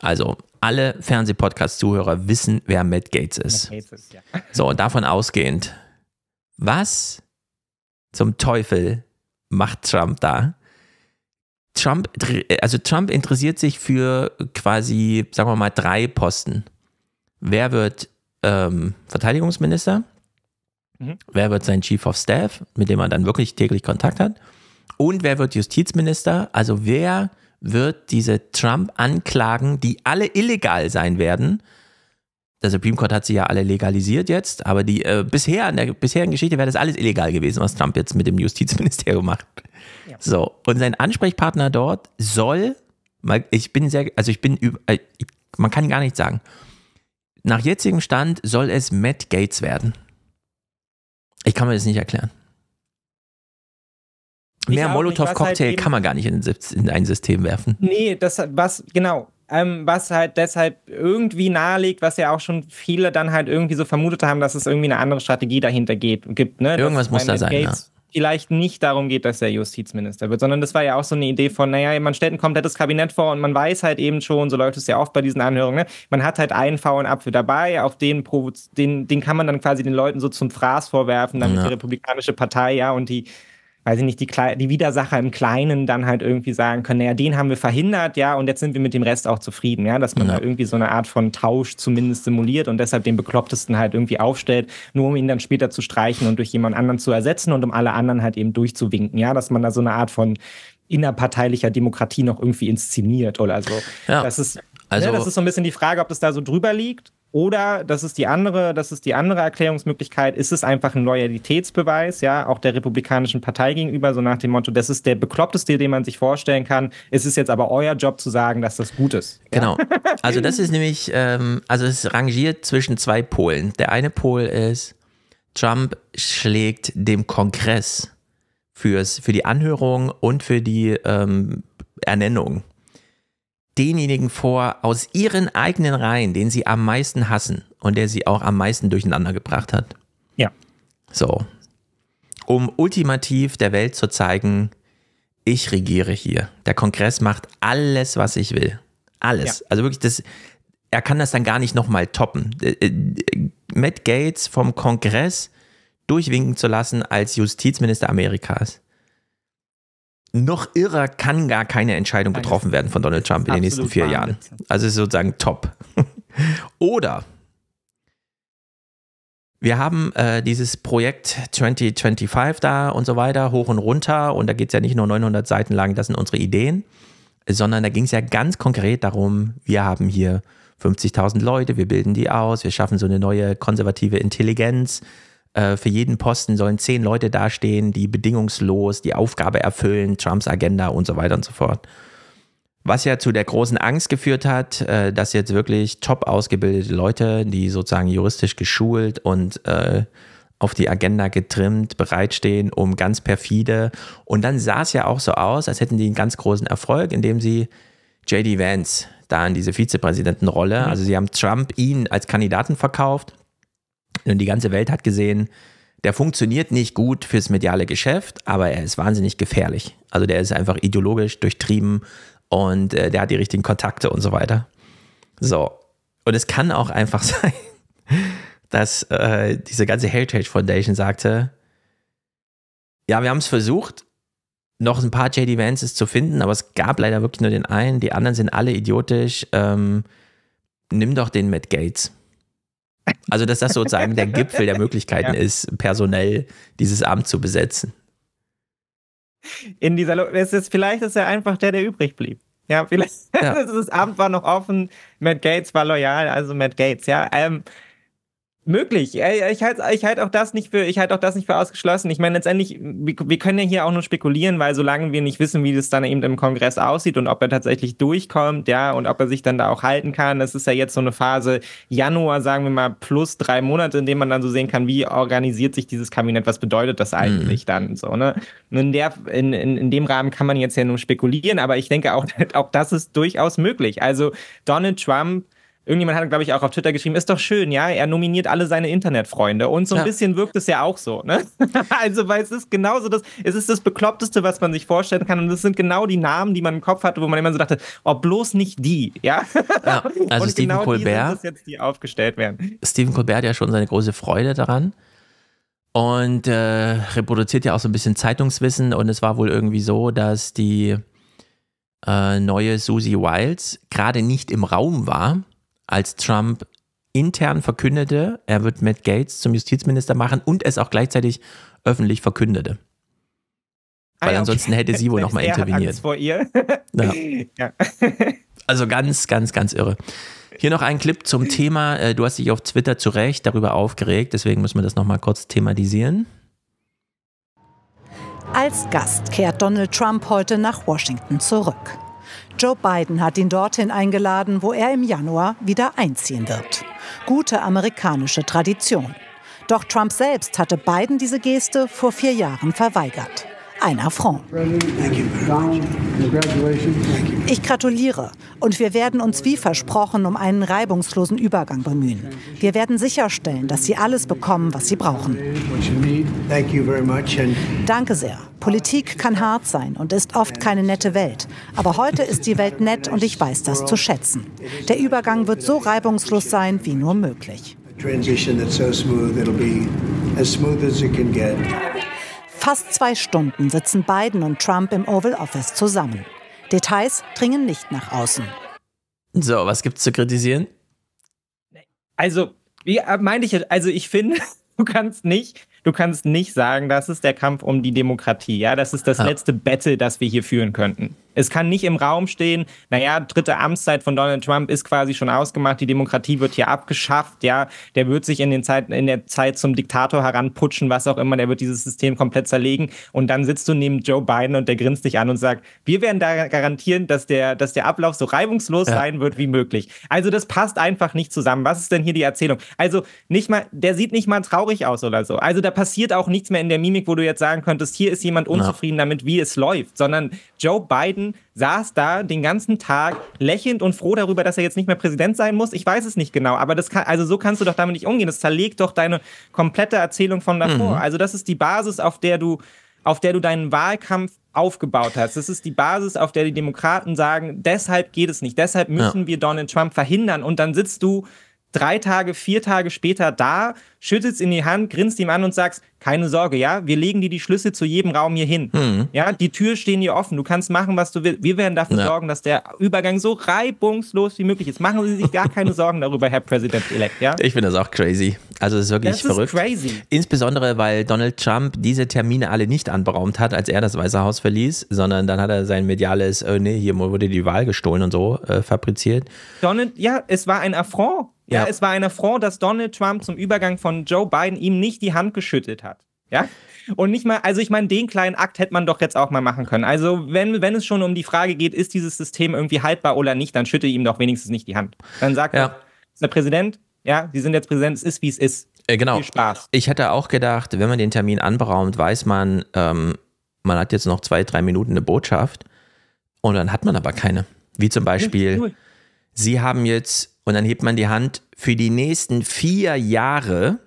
Speaker 1: Also, alle Fernsehpodcast-Zuhörer wissen, wer Matt Gates ist. Matt Gates ist ja. So, und davon ausgehend, was zum Teufel macht Trump da? Trump, äh, also Trump interessiert sich für quasi, sagen wir mal, drei Posten. Wer wird ähm, Verteidigungsminister? Mhm. Wer wird sein Chief of Staff, mit dem man dann wirklich täglich Kontakt hat? Und wer wird Justizminister? Also wer wird diese Trump-Anklagen, die alle illegal sein werden, der Supreme Court hat sie ja alle legalisiert jetzt, aber die äh, bisher in der bisherigen Geschichte wäre das alles illegal gewesen, was Trump jetzt mit dem Justizministerium macht. Ja. So, und sein Ansprechpartner dort soll, ich bin sehr, also ich bin, äh, man kann gar nichts sagen. Nach jetzigem Stand soll es Matt Gates werden. Ich kann mir das nicht erklären.
Speaker 4: Mehr Molotow-Cocktail halt
Speaker 1: kann man gar nicht in, in, ein System werfen.
Speaker 4: Nee, das, was, genau. Ähm, was halt deshalb irgendwie nahelegt, was ja auch schon viele dann halt irgendwie so vermutet haben, dass es irgendwie eine andere Strategie dahinter geht, gibt. Ne? Irgendwas muss da sein, Gates ja. Vielleicht nicht darum geht, dass er Justizminister wird, sondern das war ja auch so eine Idee von, naja, man stellt ein komplettes Kabinett vor und man weiß halt eben schon, so läuft es ja oft bei diesen Anhörungen, ne? man hat halt einen faulen Apfel dabei, auf den, den, den kann man dann quasi den Leuten so zum Fraß vorwerfen, damit ja. die Republikanische Partei ja und die weiß ich nicht, die, Kle die Widersacher im Kleinen dann halt irgendwie sagen können, naja, den haben wir verhindert, ja, und jetzt sind wir mit dem Rest auch zufrieden, ja, dass man ja. da irgendwie so eine Art von Tausch zumindest simuliert und deshalb den Beklopptesten halt irgendwie aufstellt, nur um ihn dann später zu streichen und durch jemand anderen zu ersetzen und um alle anderen halt eben durchzuwinken, ja, dass man da so eine Art von innerparteilicher Demokratie noch irgendwie inszeniert oder so. Ja. Das ist ne, also, ja, das ist so ein bisschen die Frage, ob das da so drüber liegt oder, das ist die andere, das ist die andere Erklärungsmöglichkeit, ist es einfach ein Loyalitätsbeweis, ja, auch der Republikanischen Partei gegenüber, so nach dem Motto, das ist der bekloppteste, den man sich vorstellen kann. Es ist jetzt aber euer Job zu sagen, dass das gut ist.
Speaker 1: Ja? Genau. Also das ist nämlich, ähm, also es rangiert zwischen zwei Polen. Der eine Pol ist, Trump schlägt dem Kongress fürs, für die Anhörung und für die ähm, Ernennung denjenigen vor aus ihren eigenen Reihen, den sie am meisten hassen und der sie auch am meisten durcheinander gebracht hat. Ja. So. Um ultimativ der Welt zu zeigen, ich regiere hier. Der Kongress macht alles, was ich will. Alles. Ja. Also wirklich, das, er kann das dann gar nicht nochmal toppen. Äh, äh, Matt Gates vom Kongress durchwinken zu lassen als Justizminister Amerikas noch irrer kann gar keine Entscheidung getroffen werden von Donald Trump in den nächsten vier Jahren. Also ist sozusagen top. Oder wir haben äh, dieses Projekt 2025 da und so weiter, hoch und runter. Und da geht es ja nicht nur 900 Seiten lang, das sind unsere Ideen, sondern da ging es ja ganz konkret darum, wir haben hier 50.000 Leute, wir bilden die aus, wir schaffen so eine neue konservative Intelligenz, äh, für jeden Posten sollen zehn Leute dastehen, die bedingungslos die Aufgabe erfüllen, Trumps Agenda und so weiter und so fort. Was ja zu der großen Angst geführt hat, äh, dass jetzt wirklich top ausgebildete Leute, die sozusagen juristisch geschult und äh, auf die Agenda getrimmt, bereitstehen, um ganz perfide. Und dann sah es ja auch so aus, als hätten die einen ganz großen Erfolg, indem sie JD Vance da in diese Vizepräsidentenrolle, mhm. also sie haben Trump ihn als Kandidaten verkauft und die ganze Welt hat gesehen, der funktioniert nicht gut fürs mediale Geschäft, aber er ist wahnsinnig gefährlich. Also der ist einfach ideologisch durchtrieben und äh, der hat die richtigen Kontakte und so weiter. So. Und es kann auch einfach sein, dass äh, diese ganze Heritage Foundation sagte, ja, wir haben es versucht, noch ein paar JD Vances zu finden, aber es gab leider wirklich nur den einen. Die anderen sind alle idiotisch. Ähm, nimm doch den Matt Gates. Also, dass das sozusagen der Gipfel der Möglichkeiten ja. ist, personell dieses Amt zu besetzen.
Speaker 4: In dieser Lo es vielleicht ist er einfach der, der übrig blieb. Ja, vielleicht. Ja. das Amt war noch offen. Matt Gates war loyal, also Matt Gates, ja. Ähm, Möglich. Ich halte ich halt auch das nicht für, ich halte auch das nicht für ausgeschlossen. Ich meine, letztendlich, wir können ja hier auch nur spekulieren, weil solange wir nicht wissen, wie das dann eben im Kongress aussieht und ob er tatsächlich durchkommt, ja, und ob er sich dann da auch halten kann. Das ist ja jetzt so eine Phase Januar, sagen wir mal, plus drei Monate, in dem man dann so sehen kann, wie organisiert sich dieses Kabinett, was bedeutet das eigentlich mhm. dann so, ne? Und in, der, in, in, in dem Rahmen kann man jetzt ja nur spekulieren, aber ich denke auch, auch das ist durchaus möglich. Also Donald Trump Irgendjemand hat, glaube ich, auch auf Twitter geschrieben, ist doch schön, ja, er nominiert alle seine Internetfreunde. Und so ein ja. bisschen wirkt es ja auch so, ne? also, weil es ist genauso das, es ist das Bekloppteste, was man sich vorstellen kann. Und es sind genau die Namen, die man im Kopf hatte, wo man immer so dachte, oh, bloß nicht die, ja? ja also Und Stephen genau Colbert. Die sind jetzt, die aufgestellt werden.
Speaker 1: Stephen Colbert hat ja schon seine große Freude daran. Und äh, reproduziert ja auch so ein bisschen Zeitungswissen. Und es war wohl irgendwie so, dass die äh, neue Susie Wilds gerade nicht im Raum war als Trump intern verkündete, er wird Matt Gates zum Justizminister machen und es auch gleichzeitig öffentlich verkündete.
Speaker 4: Weil ah, okay. ansonsten hätte sie wohl nochmal interveniert. Angst vor ihr. Ja. Ja.
Speaker 1: Also ganz, ganz, ganz irre. Hier noch ein Clip zum Thema. Äh, du hast dich auf Twitter zu Recht darüber aufgeregt, deswegen müssen wir das nochmal kurz thematisieren.
Speaker 3: Als Gast kehrt Donald Trump heute nach Washington zurück. Joe Biden hat ihn dorthin eingeladen, wo er im Januar wieder einziehen wird. Gute amerikanische Tradition. Doch Trump selbst hatte Biden diese Geste vor vier Jahren verweigert ein
Speaker 4: Affront. Ich gratuliere und wir werden uns wie versprochen um einen reibungslosen Übergang bemühen. Wir werden sicherstellen, dass Sie
Speaker 3: alles bekommen, was Sie brauchen. Danke sehr. Politik kann hart sein und ist oft keine nette Welt. Aber heute ist die Welt nett und ich weiß das zu schätzen. Der Übergang wird so reibungslos sein wie nur möglich.
Speaker 2: transition that's so smooth, it'll be as smooth as it can get.
Speaker 3: Fast zwei Stunden sitzen Biden und Trump im Oval Office zusammen. Details dringen nicht nach außen.
Speaker 4: So, was gibt's zu kritisieren? Also, wie äh, meine ich, also ich finde, du kannst nicht du kannst nicht sagen, das ist der Kampf um die Demokratie. Ja, das ist das ja. letzte Battle, das wir hier führen könnten. Es kann nicht im Raum stehen, naja, dritte Amtszeit von Donald Trump ist quasi schon ausgemacht, die Demokratie wird hier abgeschafft, ja, der wird sich in, den Zeit, in der Zeit zum Diktator heranputschen, was auch immer, der wird dieses System komplett zerlegen und dann sitzt du neben Joe Biden und der grinst dich an und sagt, wir werden da garantieren, dass der, dass der Ablauf so reibungslos ja. sein wird wie möglich. Also das passt einfach nicht zusammen. Was ist denn hier die Erzählung? Also nicht mal, der sieht nicht mal traurig aus oder so. Also da passiert auch nichts mehr in der Mimik, wo du jetzt sagen könntest, hier ist jemand unzufrieden ja. damit, wie es läuft, sondern Joe Biden saß da den ganzen Tag lächelnd und froh darüber, dass er jetzt nicht mehr Präsident sein muss. Ich weiß es nicht genau, aber das kann, also so kannst du doch damit nicht umgehen. Das zerlegt doch deine komplette Erzählung von davor. Mhm. Also das ist die Basis, auf der du, auf der du deinen Wahlkampf aufgebaut hast. Das ist die Basis, auf der die Demokraten sagen, deshalb geht es nicht, deshalb müssen ja. wir Donald Trump verhindern. Und dann sitzt du drei Tage, vier Tage später da, schüttelst in die Hand, grinst ihm an und sagst, keine Sorge, ja, wir legen dir die Schlüssel zu jedem Raum hier hin. Mhm. Ja, die Tür stehen hier offen, du kannst machen, was du willst. Wir werden dafür ja. sorgen, dass der Übergang so reibungslos wie möglich ist. Machen Sie sich gar keine Sorgen darüber, Herr Präsident-elect, ja?
Speaker 1: Ich finde das auch crazy. Also es ist wirklich das verrückt. Ist crazy. Insbesondere, weil Donald Trump diese Termine alle nicht anberaumt hat, als er das Weiße Haus verließ, sondern dann hat er sein mediales, äh, nee, hier wurde die Wahl gestohlen und so äh, fabriziert.
Speaker 4: Donald, ja, es war ein Affront. Ja, ja, es war ein Affront, dass Donald Trump zum Übergang von Joe Biden ihm nicht die Hand geschüttelt hat. Ja? Und nicht mal, also ich meine, den kleinen Akt hätte man doch jetzt auch mal machen können. Also, wenn, wenn es schon um die Frage geht, ist dieses System irgendwie haltbar oder nicht, dann schütte ihm doch wenigstens nicht die Hand. Dann sagt ja. er, ist der Präsident, ja, Sie sind jetzt Präsident, es ist wie es ist. Äh, genau. Viel
Speaker 1: Spaß. Ich hätte auch gedacht, wenn man den Termin anberaumt, weiß man, ähm, man hat jetzt noch zwei, drei Minuten eine Botschaft und dann hat man aber keine. Wie zum Beispiel, cool. Sie haben jetzt, und dann hebt man die Hand für die nächsten vier Jahre,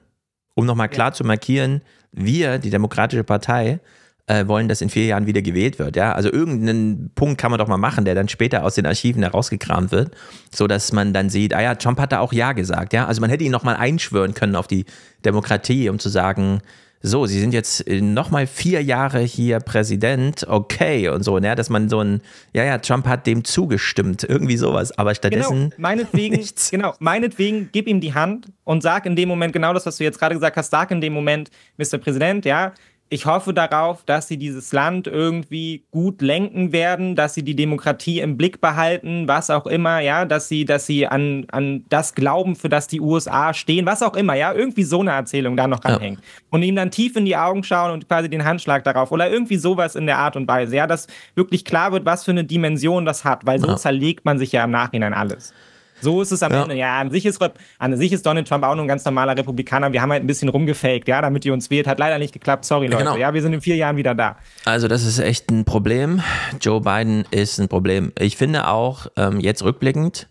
Speaker 1: um nochmal klar ja. zu markieren, wir, die Demokratische Partei, äh, wollen, dass in vier Jahren wieder gewählt wird. Ja? Also irgendeinen Punkt kann man doch mal machen, der dann später aus den Archiven herausgekramt wird, sodass man dann sieht, ah ja, Trump hat da auch Ja gesagt. Ja? Also man hätte ihn nochmal einschwören können auf die Demokratie, um zu sagen, so, Sie sind jetzt äh, nochmal vier Jahre hier Präsident, okay und so, ne? dass man so ein, ja, ja, Trump hat dem zugestimmt, irgendwie sowas, aber stattdessen. Genau,
Speaker 4: meinetwegen, nichts. genau, meinetwegen, gib ihm die Hand und sag in dem Moment genau das, was du jetzt gerade gesagt hast, sag in dem Moment, Mr. Präsident, ja, ich hoffe darauf, dass sie dieses Land irgendwie gut lenken werden, dass sie die Demokratie im Blick behalten, was auch immer, ja, dass sie, dass sie an, an das glauben, für das die USA stehen, was auch immer, ja, irgendwie so eine Erzählung da noch ranhängen. Ja. Und ihm dann tief in die Augen schauen und quasi den Handschlag darauf oder irgendwie sowas in der Art und Weise, ja, dass wirklich klar wird, was für eine Dimension das hat, weil so ja. zerlegt man sich ja im Nachhinein alles. So ist es am ja. Ende. Ja, an sich, ist, an sich ist Donald Trump auch nur ein ganz normaler Republikaner. Wir haben halt ein bisschen rumgefaked, ja, damit ihr uns wählt. Hat leider nicht geklappt. Sorry, Leute. Genau. Ja, wir sind in vier Jahren wieder da. Also, das
Speaker 1: ist echt ein Problem. Joe Biden ist ein Problem. Ich finde auch, ähm, jetzt rückblickend,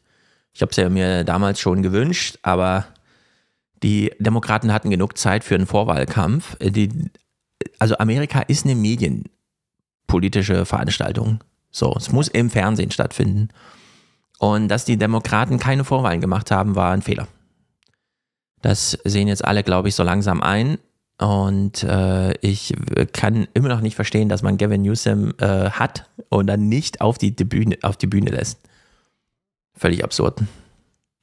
Speaker 1: ich habe es ja mir damals schon gewünscht, aber die Demokraten hatten genug Zeit für einen Vorwahlkampf. Die, also Amerika ist eine medienpolitische Veranstaltung. So, es muss im Fernsehen stattfinden. Und dass die Demokraten keine Vorwahlen gemacht haben, war ein Fehler. Das sehen jetzt alle, glaube ich, so langsam ein. Und äh, ich kann immer noch nicht verstehen, dass man Gavin Newsom äh, hat und dann nicht auf die, Bühne, auf die Bühne lässt. Völlig absurd.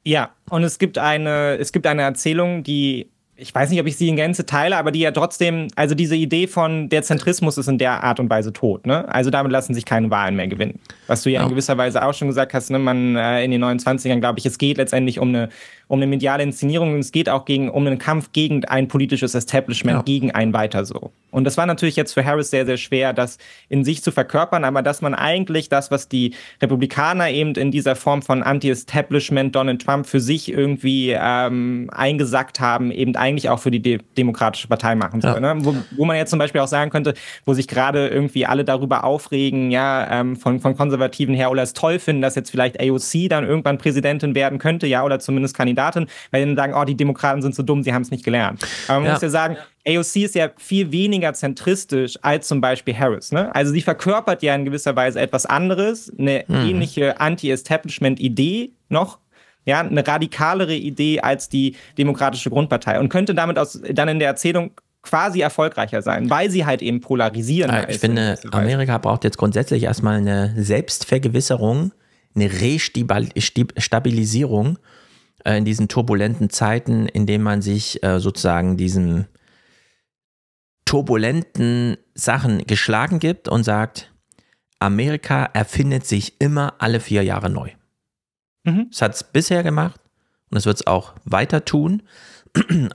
Speaker 4: Ja, und es gibt eine, es gibt eine Erzählung, die ich weiß nicht, ob ich sie in Gänze teile, aber die ja trotzdem, also diese Idee von der Zentrismus ist in der Art und Weise tot. Ne? Also damit lassen sich keine Wahlen mehr gewinnen. Was du ja, ja. in gewisser Weise auch schon gesagt hast, ne? man äh, in den 29ern, glaube ich, es geht letztendlich um eine, um eine mediale Inszenierung, es geht auch gegen, um einen Kampf gegen ein politisches Establishment, ja. gegen ein weiter so. Und das war natürlich jetzt für Harris sehr, sehr schwer, das in sich zu verkörpern, aber dass man eigentlich das, was die Republikaner eben in dieser Form von Anti-Establishment Donald Trump für sich irgendwie ähm, eingesackt haben, eben eigentlich auch für die De Demokratische Partei machen soll. Ja. Ne? Wo, wo, man jetzt zum Beispiel auch sagen könnte, wo sich gerade irgendwie alle darüber aufregen, ja, ähm, von, von Konservativen her oder oh, es toll finden, dass jetzt vielleicht AOC dann irgendwann Präsidentin werden könnte, ja, oder zumindest Kandidatin Kandidatin, weil dann sagen, oh, die Demokraten sind so dumm, sie haben es nicht gelernt. Aber man ja. muss ja sagen, AOC ist ja viel weniger zentristisch als zum Beispiel Harris. Ne? Also sie verkörpert ja in gewisser Weise etwas anderes, eine mhm. ähnliche Anti-Establishment-Idee noch, ja, eine radikalere Idee als die Demokratische Grundpartei und könnte damit aus, dann in der Erzählung quasi erfolgreicher sein, weil sie halt eben polarisieren. Ja, ich finde,
Speaker 1: Amerika braucht jetzt grundsätzlich erstmal eine Selbstvergewisserung, eine Restabilisierung äh, in diesen turbulenten Zeiten, in denen man sich äh, sozusagen diesen turbulenten Sachen geschlagen gibt und sagt, Amerika erfindet sich immer alle vier Jahre neu. Mhm. Das hat es bisher gemacht und das wird es auch weiter tun.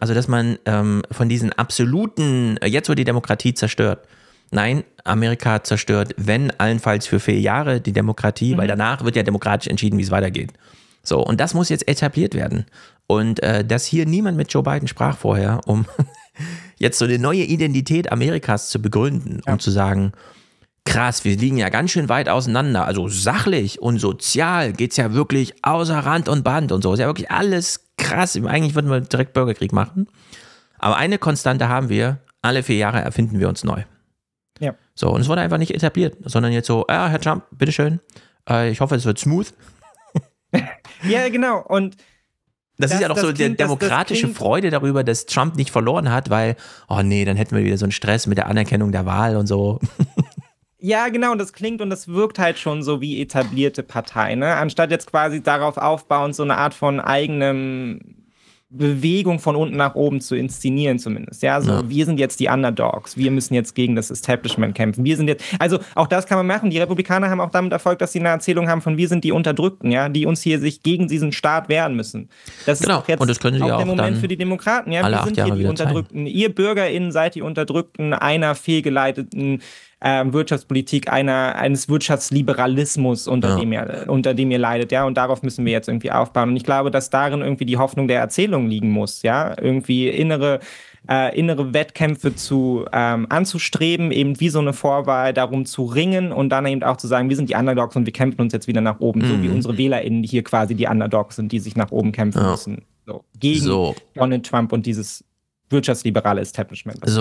Speaker 1: Also, dass man ähm, von diesen absoluten, äh, jetzt wird die Demokratie zerstört. Nein, Amerika zerstört, wenn allenfalls für vier Jahre die Demokratie, mhm. weil danach wird ja demokratisch entschieden, wie es weitergeht. So, und das muss jetzt etabliert werden. Und äh, dass hier niemand mit Joe Biden sprach vorher, um jetzt so eine neue Identität Amerikas zu begründen, um zu sagen, krass, wir liegen ja ganz schön weit auseinander. Also sachlich und sozial geht es ja wirklich außer Rand und Band und so. Ist ja wirklich alles krass. Eigentlich würden wir direkt Bürgerkrieg machen. Aber eine Konstante haben wir, alle vier Jahre erfinden wir uns neu. Ja. So, und es wurde einfach nicht etabliert, sondern jetzt so, ja, ah, Herr Trump, bitteschön. Äh, ich hoffe, es wird smooth.
Speaker 4: Ja, genau. Und das, das ist ja doch so die demokratische das, das
Speaker 1: Freude darüber, dass Trump nicht verloren hat, weil, oh nee, dann hätten wir wieder so einen Stress mit der Anerkennung der Wahl und so.
Speaker 4: Ja, genau, und das klingt und das wirkt halt schon so wie etablierte Partei, ne? Anstatt jetzt quasi darauf aufbauend so eine Art von eigenem Bewegung von unten nach oben zu inszenieren zumindest. Ja, so ja. wir sind jetzt die Underdogs, wir müssen jetzt gegen das Establishment kämpfen. Wir sind jetzt, also auch das kann man machen. Die Republikaner haben auch damit Erfolg, dass sie eine Erzählung haben von wir sind die Unterdrückten, ja, die uns hier sich gegen diesen Staat wehren müssen. Das genau. ist auch jetzt
Speaker 1: und das können sie auch ja der auch Moment für die
Speaker 4: Demokraten. Ja, wir sind hier die Unterdrückten. Zeigen. Ihr BürgerInnen seid die Unterdrückten einer fehlgeleiteten ähm, Wirtschaftspolitik einer, eines Wirtschaftsliberalismus, unter, ja. dem ihr, unter dem ihr leidet, ja. Und darauf müssen wir jetzt irgendwie aufbauen. Und ich glaube, dass darin irgendwie die Hoffnung der Erzählung liegen muss, ja. Irgendwie innere äh, innere Wettkämpfe zu ähm, anzustreben, eben wie so eine Vorwahl darum zu ringen und dann eben auch zu sagen, wir sind die Underdogs und wir kämpfen uns jetzt wieder nach oben, mhm. so wie mhm. unsere WählerInnen hier quasi die Underdogs sind, die sich nach oben kämpfen ja. müssen. So, gegen so. Donald Trump und dieses wirtschaftsliberale Establishment. So